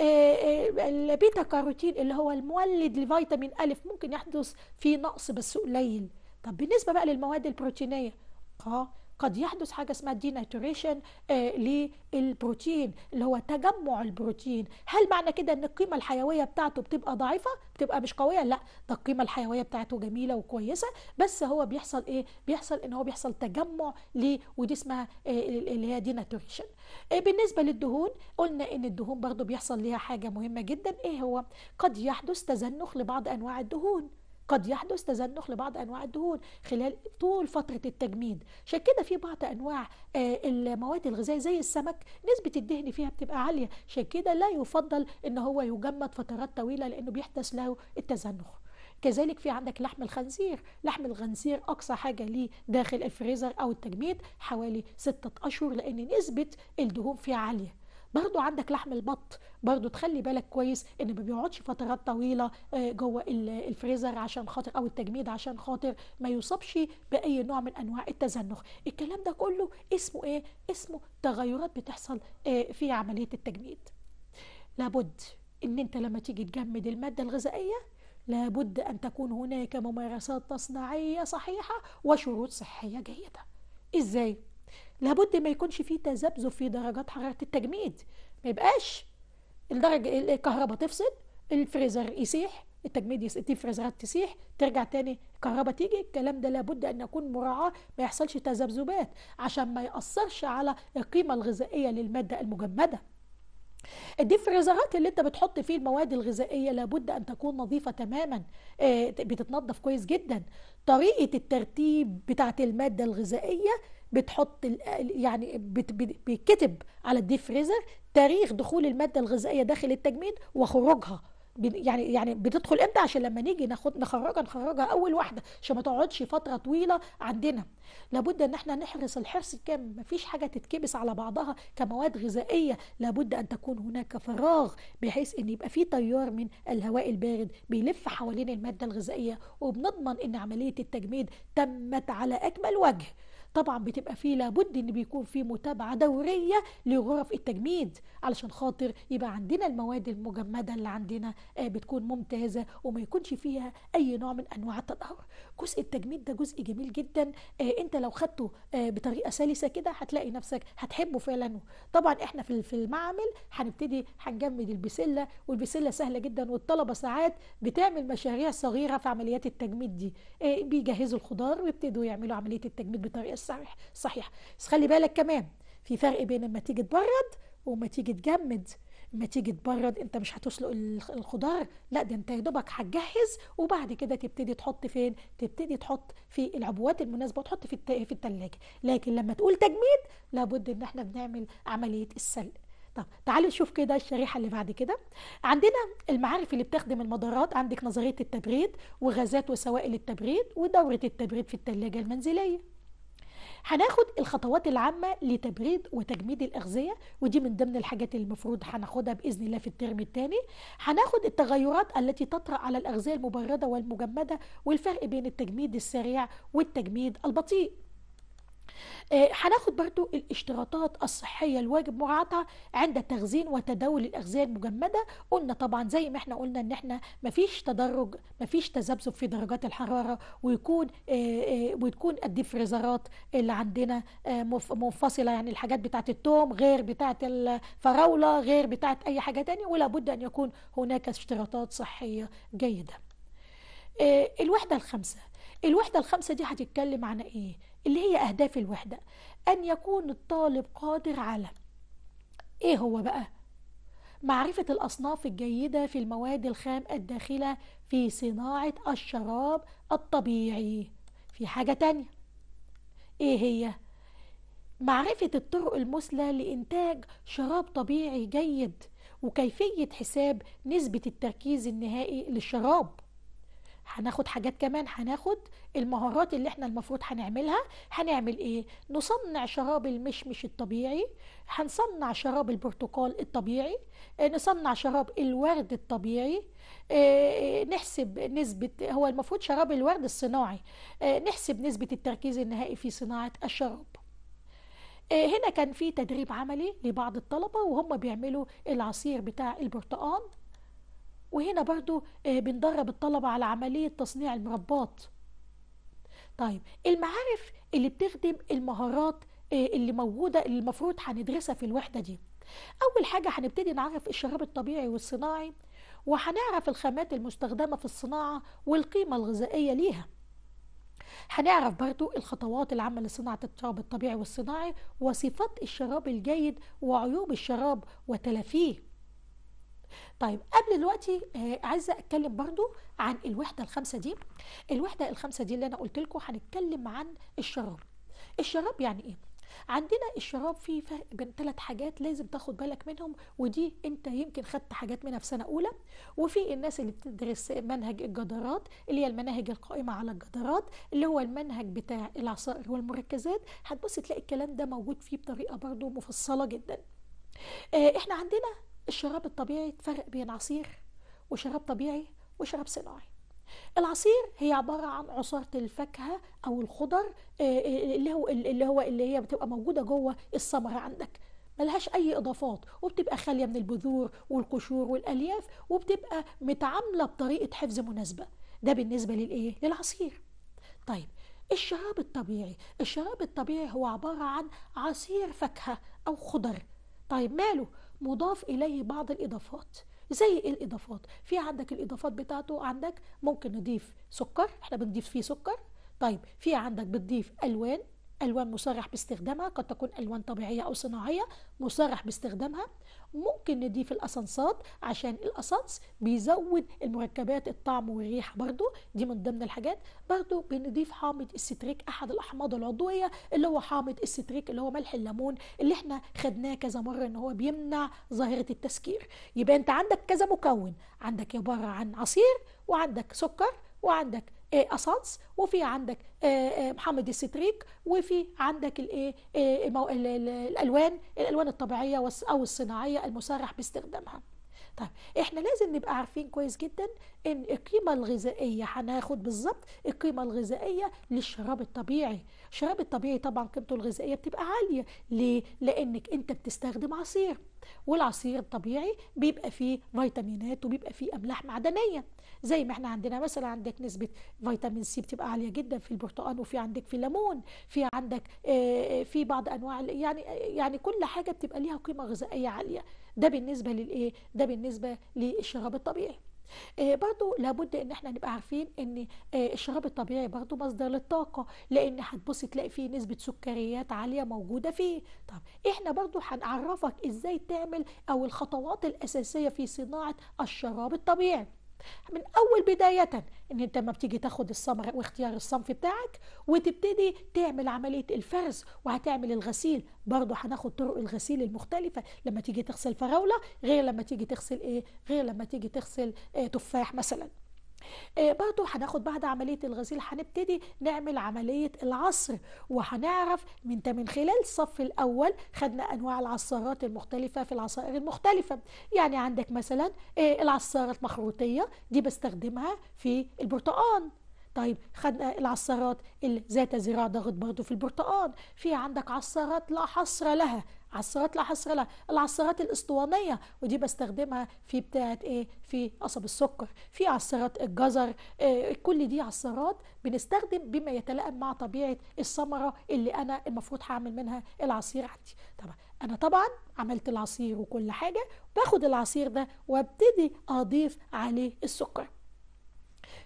آه، آه، البيتا كاروتين اللي هو المولد لفيتامين الف ممكن يحدث فيه نقص بس قليل طب بالنسبه بقى للمواد البروتينيه اه قد يحدث حاجه اسمها ديناتوريشن آه، للبروتين اللي هو تجمع البروتين هل معنى كده ان القيمه الحيويه بتاعته بتبقى ضعيفه بتبقى مش قويه لا ده القيمه الحيويه بتاعته جميله وكويسه بس هو بيحصل ايه بيحصل ان هو بيحصل تجمع ليه ودي اسمها آه، اللي هي ديناتوريشن آه، بالنسبه للدهون قلنا ان الدهون برضو بيحصل ليها حاجه مهمه جدا ايه هو قد يحدث تزنخ لبعض انواع الدهون قد يحدث تزنخ لبعض انواع الدهون خلال طول فتره التجميد عشان كده في بعض انواع آه، المواد الغذائيه زي السمك نسبه الدهن فيها بتبقى عاليه عشان كده لا يفضل ان هو يجمد فترات طويله لانه بيحدث له التزنخ كذلك في عندك لحم الخنزير لحم الخنزير أقصى حاجة ليه داخل الفريزر أو التجميد حوالي ستة أشهر لأن نسبة الدهون فيه عالية برضو عندك لحم البط برضو تخلي بالك كويس ان ما بيقعدش فترات طويله آه، جوه الفريزر عشان خاطر او التجميد عشان خاطر ما يصابش باي نوع من انواع التزنخ الكلام ده كله اسمه ايه اسمه تغيرات بتحصل آه، في عمليه التجميد لابد ان انت لما تيجي تجمد الماده الغذائيه لابد ان تكون هناك ممارسات تصنيعيه صحيحه وشروط صحيه جيده ازاي لابد ما يكونش فيه تذبذب في درجات حراره التجميد ما يبقاش الدرجه الكهرباء تفصل الفريزر يسيح التجميد يس... الفريزرات تسيح ترجع تاني الكهرباء تيجي الكلام ده لابد ان يكون مراعاه ما يحصلش تذبذبات عشان ما ياثرش على القيمه الغذائيه للماده المجمده الديفريزرات اللي انت بتحط فيه المواد الغذائيه لابد ان تكون نظيفه تماما آه، بتتنظف كويس جدا طريقه الترتيب بتاعه الماده الغذائيه بتحط يعني بيتكتب على الديب فريزر تاريخ دخول الماده الغذائيه داخل التجميد وخروجها يعني يعني بتدخل امتى عشان لما نيجي ناخد نخرجها نخرجها اول واحده عشان ما تقعدش فتره طويله عندنا لابد ان احنا نحرص الحرص الكامل مفيش حاجه تتكبس على بعضها كمواد غذائيه لابد ان تكون هناك فراغ بحيث ان يبقى في تيار من الهواء البارد بيلف حوالين الماده الغذائيه وبنضمن ان عمليه التجميد تمت على اكمل وجه طبعا بتبقى فيه لابد ان بيكون في متابعه دوريه لغرف التجميد علشان خاطر يبقى عندنا المواد المجمده اللي عندنا آه، بتكون ممتازه وما يكونش فيها اي نوع من انواع التدهور جزء التجميد ده جزء جميل جدا آه، انت لو خدته آه، بطريقه سلسه كده هتلاقي نفسك هتحبه فعلا طبعا احنا في المعمل هنبتدي هنجمد البسله والبسله سهله جدا والطلبه ساعات بتعمل مشاريع صغيره في عمليات التجميد دي بيجهزوا الخضار ويبتدوا يعملوا عمليه التجميد بطريقه الصحيح صحيح بس خلي بالك كمان في فرق بين لما تيجي تبرد وما تيجي تجمد لما تيجي تبرد انت مش هتسلق الخضار لا ده انت يا دوبك هتجهز وبعد كده تبتدي تحط فين تبتدي تحط في العبوات المناسبه وتحط في في الثلاجه لكن لما تقول تجميد لابد ان احنا بنعمل عمليه السلق طب تعال نشوف كده الشريحة اللي بعد كده عندنا المعارف اللي بتخدم المدارات عندك نظرية التبريد وغازات وسوائل التبريد ودورة التبريد في التلاجة المنزلية هناخد الخطوات العامة لتبريد وتجميد الأغذية ودي من ضمن الحاجات اللي المفروض هناخدها بإذن الله في الترم الثاني هناخد التغيرات التي تطرأ على الأغذية المبردة والمجمدة والفرق بين التجميد السريع والتجميد البطيء آه، هناخد برضو الاشتراطات الصحية الواجب مراعاتها عند تخزين وتداول الأغذية المجمدة قلنا طبعا زي ما احنا قلنا ان احنا مفيش تدرج مفيش تذبذب في درجات الحرارة ويكون آه، آه، وتكون الديفريزرات اللي عندنا منفصلة يعني الحاجات بتاعة التوم غير بتاعة الفراولة غير بتاعة أي حاجة تانية ولا بد أن يكون هناك اشتراطات صحية جيدة الوحدة الخامسة الوحدة الخامسة دي هتتكلم عن ايه؟ اللي هي أهداف الوحدة أن يكون الطالب قادر على إيه هو بقى؟ معرفة الأصناف الجيدة في المواد الخام الداخلة في صناعة الشراب الطبيعي في حاجة تانية إيه هي؟ معرفة الطرق المثلى لإنتاج شراب طبيعي جيد وكيفية حساب نسبة التركيز النهائي للشراب هناخد حاجات كمان هناخد المهارات اللي احنا المفروض هنعملها هنعمل ايه نصنع شراب المشمش الطبيعي هنصنع شراب البرتقال الطبيعي آه، نصنع شراب الورد الطبيعي آه، آه، نحسب نسبة هو المفروض شراب الورد الصناعي نحسب نسبة التركيز النهائي في صناعة الشراب هنا كان في تدريب عملي لبعض الطلبة وهم بيعملوا العصير بتاع البرتقال وهنا برضو آه، بندرب الطلبة على عملية تصنيع المربات طيب المعارف اللي بتخدم المهارات آه، اللي موجودة اللي المفروض هندرسها في الوحدة دي أول حاجة هنبتدي نعرف الشراب الطبيعي والصناعي وهنعرف الخامات المستخدمة في الصناعة والقيمة الغذائية ليها هنعرف برضو الخطوات العامة لصناعة الشراب الطبيعي والصناعي وصفات الشراب الجيد وعيوب الشراب وتلافيه طيب قبل دلوقتي آه، عايزه اتكلم برضو عن الوحده الخامسه دي الوحده الخامسه دي اللي انا قلت لكم هنتكلم عن الشراب الشراب يعني ايه عندنا الشراب فيه فرق بين ثلاث حاجات لازم تاخد بالك منهم ودي انت يمكن خدت حاجات منها في سنه اولى وفي الناس اللي بتدرس منهج الجدارات اللي هي المناهج القائمه على الجدارات اللي هو المنهج بتاع العصائر والمركزات هتبص تلاقي الكلام ده موجود فيه بطريقه برضو مفصله جدا آه، احنا عندنا الشراب الطبيعي تفرق بين عصير وشراب طبيعي وشراب صناعي العصير هي عبارة عن عصارة الفاكهة أو الخضر آه، آه، اللي هو اللي هو اللي هي بتبقى موجودة جوه الثمرة عندك ملهاش أي إضافات وبتبقى خالية من البذور والقشور والألياف وبتبقى متعاملة بطريقة حفظ مناسبة ده بالنسبة للإيه؟ للعصير طيب الشراب الطبيعي الشراب الطبيعي هو عبارة عن عصير فاكهة أو خضر طيب ماله؟ مضاف اليه بعض الاضافات زي ايه الاضافات في عندك الاضافات بتاعته عندك ممكن نضيف سكر احنا بنضيف فيه سكر طيب في عندك بتضيف الوان ألوان مصرح باستخدامها قد تكون ألوان طبيعية أو صناعية مصرح باستخدامها ممكن نضيف الأسانسات عشان الأسانس بيزود المركبات الطعم والريحة برضو دي من ضمن الحاجات برضو بنضيف حامض الستريك أحد الأحماض العضوية اللي هو حامض الستريك اللي هو ملح الليمون اللي احنا خدناه كذا مرة إن هو بيمنع ظاهرة التسكير يبقى أنت عندك كذا مكون عندك عبارة عن عصير وعندك سكر وعندك اسانس آه، وفي عندك آه، آه، محمد الستريك وفي عندك الايه إيه، الالوان الالوان الطبيعيه او الصناعيه المسرح باستخدامها طيب احنا لازم نبقى عارفين كويس جدا ان القيمه الغذائيه هناخد بالظبط القيمه الغذائيه للشراب الطبيعي الشراب الطبيعي طبعا قيمته الغذائيه بتبقى عاليه ليه لانك انت بتستخدم عصير والعصير الطبيعي بيبقى فيه فيتامينات وبيبقى فيه املاح معدنيه زي ما احنا عندنا مثلا عندك نسبه فيتامين سي بتبقى عاليه جدا في البرتقال وفي عندك في الليمون في عندك آه، في بعض انواع يعني يعني كل حاجه بتبقى ليها قيمه غذائيه عاليه ده بالنسبه للايه ده بالنسبه للشراب الطبيعي إيه برضو لابد ان احنا نبقى عارفين ان إيه الشراب الطبيعي برضو مصدر للطاقة لان هتبص تلاقي فيه نسبة سكريات عالية موجودة فيه طب احنا برضو هنعرفك ازاي تعمل او الخطوات الاساسية في صناعة الشراب الطبيعي من اول بدايه ان انت ما بتيجي تاخد الصمغ واختيار الصنف بتاعك وتبتدي تعمل عمليه الفرز وهتعمل الغسيل برضه هناخد طرق الغسيل المختلفه لما تيجي تغسل فراوله غير لما تيجي تغسل ايه غير لما تيجي تغسل إيه تفاح مثلا آه، برضو هناخد بعد عملية الغسيل هنبتدي نعمل عملية العصر وهنعرف من من خلال الصف الأول خدنا أنواع العصارات المختلفة في العصائر المختلفة يعني عندك مثلا آه، العصارة المخروطية دي بستخدمها في البرتقال طيب خدنا العصارات ذات ذراع ضغط برضو في البرتقال في عندك عصارات لا حصر لها عصارات لا حصر لها العصارات الاسطوانيه ودي بستخدمها في بتاعه ايه في قصب السكر في عصارات الجزر إيه كل دي عصارات بنستخدم بما يتلائم مع طبيعه الثمره اللي انا المفروض هعمل منها العصير عندي طبعا انا طبعا عملت العصير وكل حاجه باخد العصير ده وابتدي اضيف عليه السكر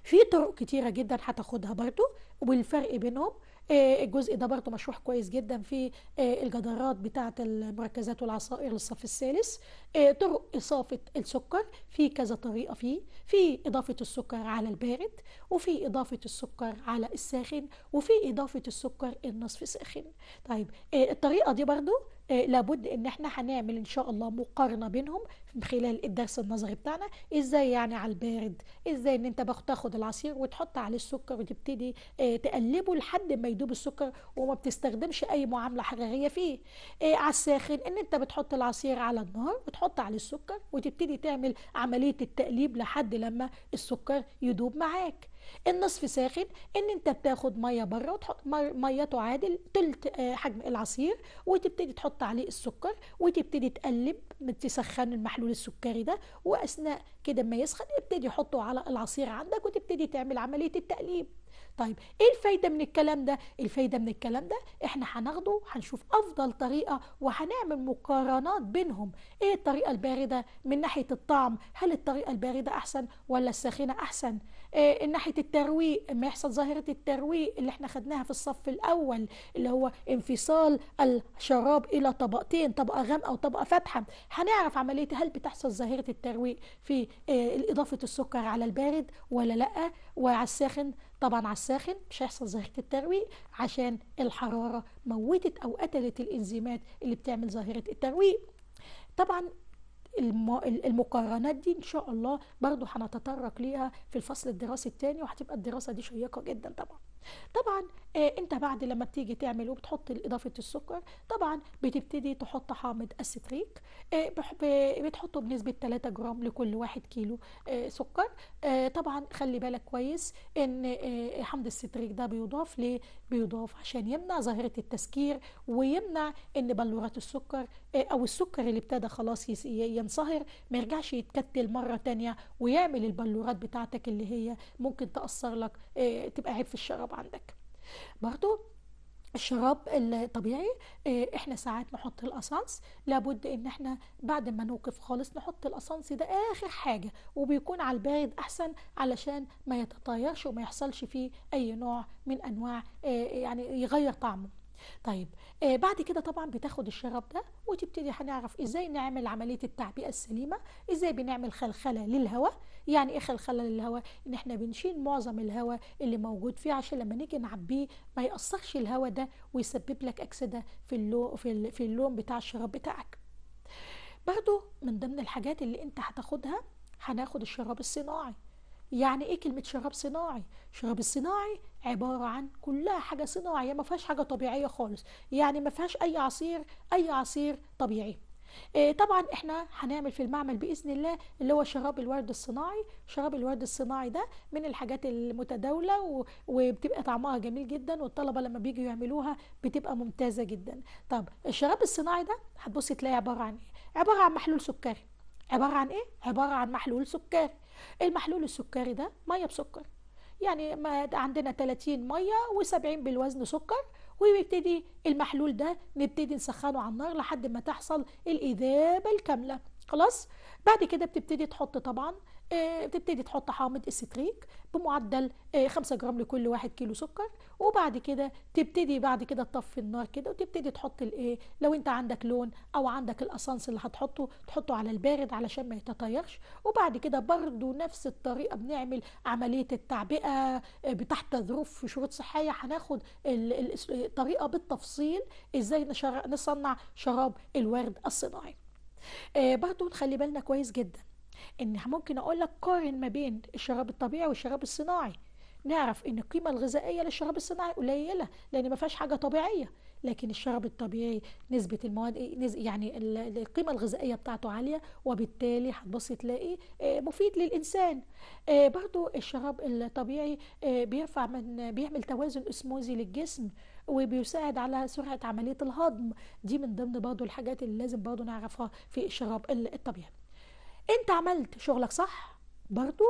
في طرق كتيره جدا هتاخدها برضو والفرق بينهم آه، الجزء ده برضو مشروح كويس جدا في آه، الجدارات بتاعه المركزات والعصائر للصف الثالث آه، طرق إصافة السكر في كذا طريقة فيه في إضافة السكر على البارد وفي إضافة السكر على الساخن وفي إضافة السكر النصف ساخن طيب آه، الطريقة دي برضو آه، لابد ان احنا هنعمل ان شاء الله مقارنه بينهم من خلال الدرس النظري بتاعنا ازاي يعني على البارد ازاي ان انت تاخد العصير وتحط عليه السكر وتبتدي تقلبه لحد ما يدوب السكر وما بتستخدمش اي معامله حراريه فيه على الساخن ان انت بتحط العصير على النار وتحط تحط عليه السكر وتبتدي تعمل عمليه التقليب لحد لما السكر يدوب معاك النصف ساخن ان انت بتاخد ميه بره وتحط ميه تعادل تلت آه، حجم العصير وتبتدي تحط عليه السكر وتبتدي تقلب تسخن المحلول السكري ده واثناء كده ما يسخن ابتدي حطه على العصير عندك وتبتدي تعمل عمليه التقليب طيب ايه الفايده من الكلام ده الفايده من الكلام ده احنا هناخده هنشوف افضل طريقه وهنعمل مقارنات بينهم ايه الطريقه البارده من ناحيه الطعم هل الطريقه البارده احسن ولا الساخنه احسن إيه ناحيه الترويق ما يحصل ظاهره الترويق اللي احنا خدناها في الصف الاول اللي هو انفصال الشراب الى طبقتين طبقه غامقه وطبقه فاتحه هنعرف عمليه هل بتحصل ظاهره الترويق في إيه اضافه السكر على البارد ولا لا وعلى الساخن طبعا على الساخن مش هيحصل ظاهره الترويق عشان الحراره موتت او قتلت الانزيمات اللي بتعمل ظاهره الترويق طبعا المقارنات دي ان شاء الله برضو هنتطرق ليها في الفصل الدراسي الثاني وهتبقى الدراسه دي شيقه جدا طبعا طبعا آه انت بعد لما بتيجي تعمل وبتحط اضافه السكر طبعا بتبتدي تحط حامض السيتريك آه بتحطه بنسبه 3 جرام لكل 1 كيلو آه سكر آه، طبعا خلي بالك كويس ان آه، حمض الستريك ده بيضاف ليه بيضاف عشان يمنع ظاهره التسكير ويمنع ان بلورات السكر آه، او السكر اللي ابتدى خلاص ينصهر ما يرجعش يتكتل مره تانية ويعمل البلورات بتاعتك اللي هي ممكن تاثر لك تبقى عيب في الشراب الشراب عندك برضو الشراب الطبيعي آه، احنا ساعات نحط الاسانس لابد ان احنا بعد ما نوقف خالص نحط الاسانس ده اخر حاجه وبيكون على البارد احسن علشان ما يتطايرش وما يحصلش فيه اي نوع من انواع آه، يعني يغير طعمه طيب آه بعد كده طبعا بتاخد الشراب ده وتبتدي هنعرف ازاي نعمل عمليه التعبئه السليمه ازاي بنعمل خلخله للهواء يعني ايه خلخله للهواء ان احنا بنشيل معظم الهواء اللي موجود فيه عشان لما نيجي نعبيه ما ياثرش الهواء ده ويسبب لك اكسده في اللون في اللون بتاع الشراب بتاعك برضو من ضمن الحاجات اللي انت هتاخدها هناخد الشراب الصناعي يعني ايه كلمه شراب صناعي الشراب الصناعي عباره عن كلها حاجه صناعيه يعني ما فيهاش حاجه طبيعيه خالص يعني ما فيهاش اي عصير اي عصير طبيعي إيه طبعا احنا هنعمل في المعمل باذن الله اللي هو شراب الورد الصناعي شراب الورد الصناعي ده من الحاجات المتداوله وبتبقى طعمها جميل جدا والطلبه لما بييجوا يعملوها بتبقى ممتازه جدا طب الشراب الصناعي ده هتبص تلاقي عباره عن ايه عباره عن محلول سكري عباره عن ايه عباره عن محلول سكري المحلول السكري ده ميه بسكر يعني ما عندنا 30 ميه و70 بالوزن سكر ويبتدي المحلول ده نبتدي نسخنه على النار لحد ما تحصل الاذابه الكامله خلاص بعد كده بتبتدي تحط طبعا آه، بتبتدي تحط حامض الستريك بمعدل 5 آه، جرام لكل 1 كيلو سكر وبعد كده تبتدي بعد كده تطفي النار كده وتبتدي تحط الايه لو انت عندك لون او عندك الاسانس اللي هتحطه تحطه على البارد علشان ما يتطيرش وبعد كده برضو نفس الطريقه بنعمل عمليه التعبئه آه، تحت ظروف في شروط صحيه هناخد الطريقه بالتفصيل ازاي نصنع شراب الورد الصناعي برضو نخلي بالنا كويس جدا ان ممكن اقول لك قارن ما بين الشراب الطبيعي والشراب الصناعي نعرف ان القيمه الغذائيه للشراب الصناعي قليله لان ما فيهاش حاجه طبيعيه لكن الشراب الطبيعي نسبه المواد إيه، يعني القيمه الغذائيه بتاعته عاليه وبالتالي هتبص تلاقي آه، مفيد للانسان آه، برضو الشراب الطبيعي آه، بيرفع من بيعمل توازن اسموزي للجسم وبيساعد على سرعه عمليه الهضم دي من ضمن برضو الحاجات اللي لازم برضو نعرفها في الشراب الطبيعي انت عملت شغلك صح برضو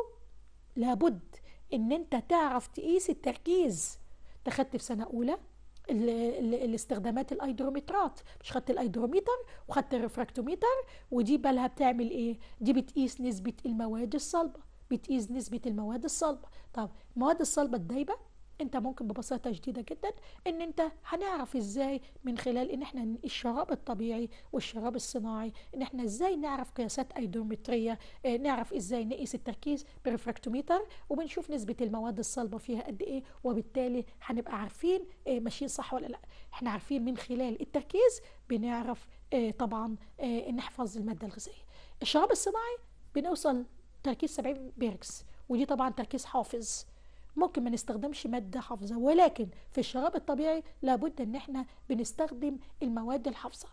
لابد ان انت تعرف تقيس التركيز تخدت في سنه اولى الاستخدامات الايدروميترات مش خدت الايدروميتر وخدت الريفراكتوميتر ودي بالها بتعمل ايه دي بتقيس نسبه المواد الصلبه بتقيس نسبه المواد الصلبه طب المواد الصلبه الدايبه انت ممكن ببساطه شديده جدا ان انت هنعرف ازاي من خلال ان احنا الشراب الطبيعي والشراب الصناعي ان احنا ازاي نعرف قياسات ايدومتريه اه نعرف ازاي نقيس التركيز بريفراكتوميتر وبنشوف نسبه المواد الصلبه فيها قد ايه وبالتالي هنبقى عارفين اه ماشيين صح ولا لا احنا عارفين من خلال التركيز بنعرف اه طبعا آه، نحفظ الماده الغذائيه الشراب الصناعي بنوصل تركيز 70 بيركس ودي طبعا تركيز حافظ ممكن ما نستخدمش مادة حافظة ولكن في الشراب الطبيعي لابد ان احنا بنستخدم المواد الحافظة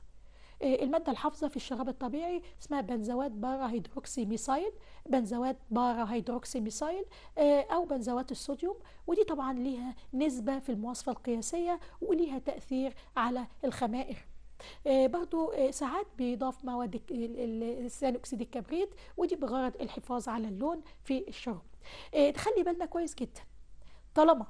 آه، المادة الحافظة في الشراب الطبيعي اسمها بنزوات بارا هيدروكسي ميسايل بنزوات بارا هيدروكسي ميسايل آه، أو بنزوات الصوديوم ودي طبعا ليها نسبة في المواصفة القياسية وليها تأثير على الخمائر آه، برضو آه، ساعات بيضاف مواد ثاني اكسيد الكبريت ودي بغرض الحفاظ على اللون في الشرب آه، تخلي بالنا كويس جدا طالما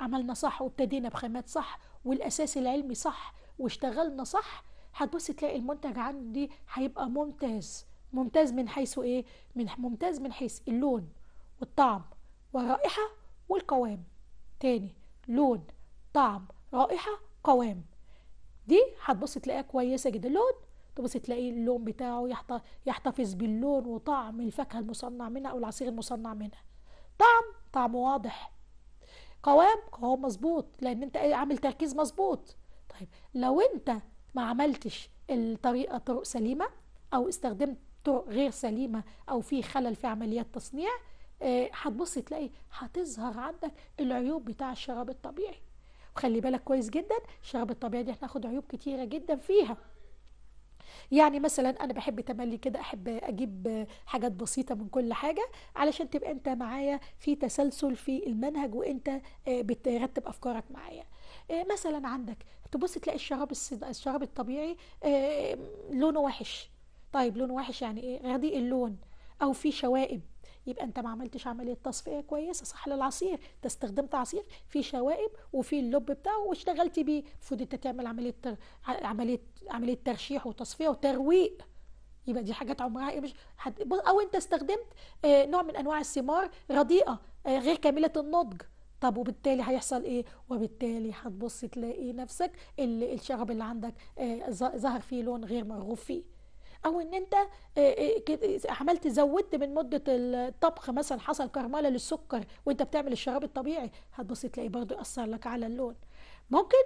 عملنا صح وابتدينا بخامات صح والاساس العلمي صح واشتغلنا صح هتبص تلاقي المنتج عندي هيبقى ممتاز ممتاز من حيث ايه من ممتاز من حيث اللون والطعم والرائحه والقوام تاني لون طعم رائحه قوام دي هتبص تلاقيها كويسه جدا لون تبص تلاقي اللون بتاعه يحتفظ باللون وطعم الفاكهه المصنع منها او العصير المصنع منها طعم طعمه واضح قوام قوام مظبوط لان انت عامل تركيز مظبوط طيب لو انت ما عملتش الطريقه طرق سليمه او استخدمت طرق غير سليمه او في خلل في عمليات تصنيع آه، هتبص تلاقي هتظهر عندك العيوب بتاع الشراب الطبيعي وخلي بالك كويس جدا الشراب الطبيعي دي هتاخد عيوب كتيره جدا فيها يعني مثلا انا بحب تملي كده احب اجيب حاجات بسيطه من كل حاجه علشان تبقى انت معايا في تسلسل في المنهج وانت آه، بترتب افكارك معايا آه، مثلا عندك تبص تلاقي الشراب الشراب الطبيعي آه، لونه وحش طيب لونه وحش يعني ايه رديء اللون او في شوائب يبقى انت ما عملتش عمليه تصفيه كويسه صح للعصير انت استخدمت عصير فيه شوائب وفيه اللب بتاعه واشتغلت بيه المفروض انت تعمل عمليه تر... عمليه عمليه ترشيح وتصفيه وترويق يبقى دي حاجات عمرها ايه مش حد... او انت استخدمت آه، نوع من انواع الثمار رديئه آه، غير كامله النضج طب وبالتالي هيحصل ايه وبالتالي هتبص تلاقي نفسك الشغب اللي عندك آه، ظهر فيه لون غير مرغوب فيه او ان انت آه، آه، عملت زودت من مده الطبخ مثلا حصل كرمله للسكر وانت بتعمل الشراب الطبيعي هتبص تلاقي برضه ياثر لك على اللون ممكن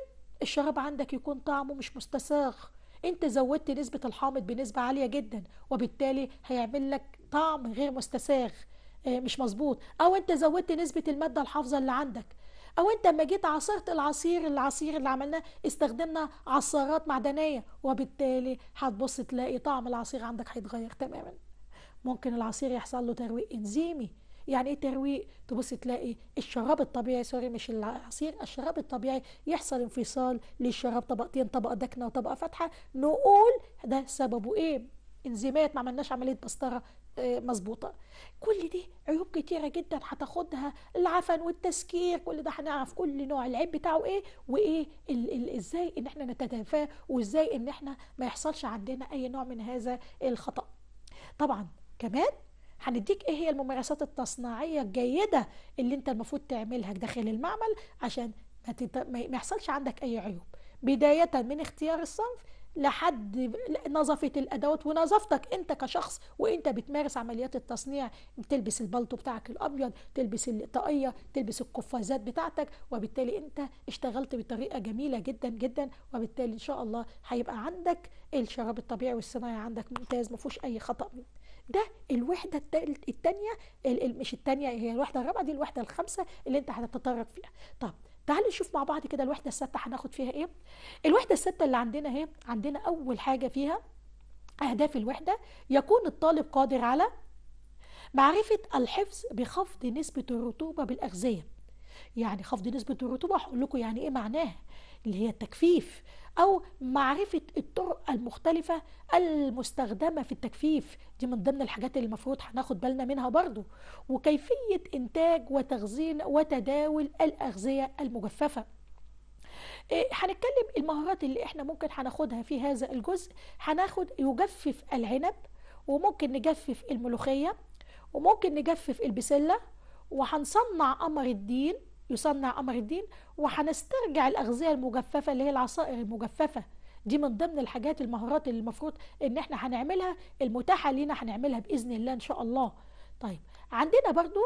الشراب عندك يكون طعمه مش مستساغ انت زودت نسبه الحامض بنسبه عاليه جدا وبالتالي هيعمل لك طعم غير مستساغ آه، مش مظبوط او انت زودت نسبه الماده الحافظه اللي عندك او انت لما جيت عصرت العصير العصير اللي عملناه استخدمنا عصارات معدنيه وبالتالي هتبص تلاقي طعم العصير عندك هيتغير تماما ممكن العصير يحصل له ترويق انزيمي يعني ايه ترويق تبص تلاقي الشراب الطبيعي سوري مش العصير الشراب الطبيعي يحصل انفصال للشراب طبقتين طبقه داكنه وطبقه فاتحه نقول ده سببه ايه انزيمات ما عملناش عمليه بسطره آه، مظبوطه كل دي عيوب كتيره جدا هتاخدها العفن والتسكير كل ده هنعرف كل نوع العيب بتاعه ايه وايه ال ال ازاي ان احنا نتدافاه وازاي ان احنا ما يحصلش عندنا اي نوع من هذا الخطا طبعا كمان هنديك ايه هي الممارسات التصنيعيه الجيده اللي انت المفروض تعملها داخل المعمل عشان ما يحصلش عندك اي عيوب بدايه من اختيار الصنف لحد نظافه الادوات ونظافتك انت كشخص وانت بتمارس عمليات التصنيع تلبس البلطو بتاعك الابيض تلبس الطاقيه تلبس القفازات بتاعتك وبالتالي انت اشتغلت بطريقه جميله جدا جدا وبالتالي ان شاء الله هيبقى عندك الشراب الطبيعي والصناعي عندك ممتاز ما فيهوش اي خطا منه ده الوحدة الثانية مش الثانية هي الوحدة الرابعة دي الوحدة الخامسة اللي انت هتتطرق فيها طب تعالوا نشوف مع بعض كده الوحده السادسه هناخد فيها ايه الوحده السادسه اللي عندنا اهي عندنا اول حاجه فيها اهداف الوحده يكون الطالب قادر على معرفه الحفظ بخفض نسبه الرطوبه بالاغذيه يعني خفض نسبه الرطوبه هقول لكم يعني ايه معناها اللي هي التكفيف أو معرفة الطرق المختلفة المستخدمة في التجفيف دي من ضمن الحاجات اللي المفروض هناخد بالنا منها برضو وكيفية إنتاج وتخزين وتداول الأغذية المجففة إيه، هنتكلم المهارات اللي احنا ممكن هناخدها في هذا الجزء هناخد يجفف العنب وممكن نجفف الملوخية وممكن نجفف البسلة وهنصنع قمر الدين يصنع قمر الدين وهنسترجع الأغذية المجففة اللي هي العصائر المجففة دي من ضمن الحاجات المهارات اللي المفروض ان احنا هنعملها المتاحة لينا هنعملها بإذن الله إن شاء الله طيب عندنا برضو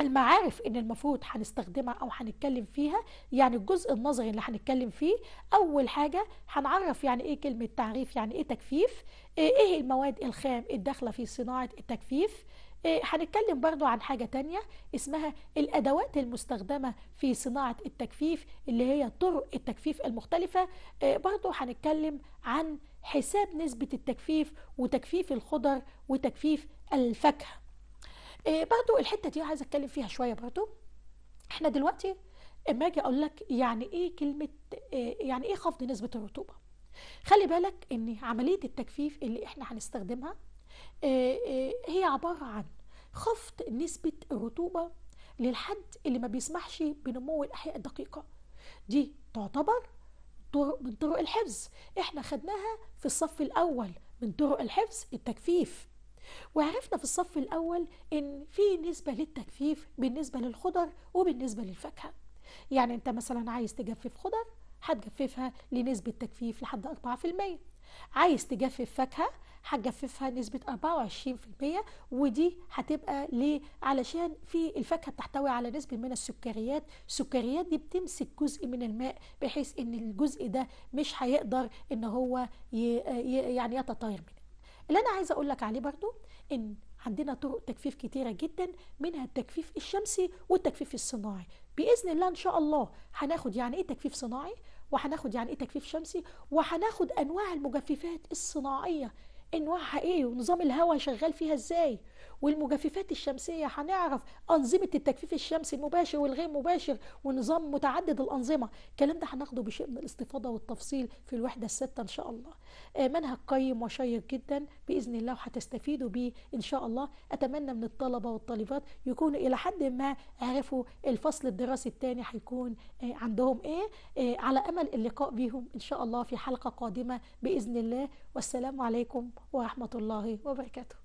المعارف ان المفروض هنستخدمها او هنتكلم فيها يعني الجزء النظري اللي هنتكلم فيه اول حاجه هنعرف يعني ايه كلمه تعريف يعني ايه تجفيف ايه المواد الخام الداخله في صناعه التجفيف إيه، هنتكلم برضو عن حاجة تانية اسمها الأدوات المستخدمة في صناعة التجفيف اللي هي طرق التجفيف المختلفة إيه، برضو هنتكلم عن حساب نسبة التجفيف وتجفيف الخضر وتجفيف الفاكهة إيه، برضو الحتة دي عايز اتكلم فيها شوية برضو احنا دلوقتي اما اجي اقول لك يعني ايه كلمة يعني ايه خفض نسبة الرطوبة خلي بالك ان عملية التجفيف اللي احنا هنستخدمها آه، آه، هي عبارة عن خفض نسبة الرطوبة للحد اللي ما بيسمحش بنمو الأحياء الدقيقة دي تعتبر من طرق الحفظ احنا خدناها في الصف الأول من طرق الحفظ التجفيف وعرفنا في الصف الأول إن في نسبة للتجفيف بالنسبة للخضر وبالنسبة للفاكهة يعني أنت مثلا عايز تجفف خضر هتجففها لنسبة تجفيف لحد 4% عايز تجفف فاكهة هجففها نسبه 24% ودي هتبقى ليه علشان في الفاكهه بتحتوي على نسبه من السكريات السكريات دي بتمسك جزء من الماء بحيث ان الجزء ده مش هيقدر ان هو يعني يتطاير منه اللي انا عايزه اقول لك عليه برضو ان عندنا طرق تجفيف كتيرة جدا منها التجفيف الشمسي والتجفيف الصناعي بإذن الله إن شاء الله هناخد يعني إيه تجفيف صناعي وهناخد يعني إيه تجفيف شمسي وهناخد أنواع المجففات الصناعية انواعها ايه ونظام الهواء شغال فيها ازاي والمجففات الشمسيه هنعرف انظمه التجفيف الشمسي المباشر والغير مباشر ونظام متعدد الانظمه الكلام ده هناخده بشيء من الاستفاضه والتفصيل في الوحده السته ان شاء الله آه، منهج قيم وشيق جدا باذن الله وهتستفيدوا بيه ان شاء الله اتمنى من الطلبه والطالبات يكونوا الى حد ما عرفوا الفصل الدراسي الثاني هيكون آه، عندهم ايه آه، على امل اللقاء بيهم ان شاء الله في حلقه قادمه باذن الله والسلام عليكم ورحمه الله وبركاته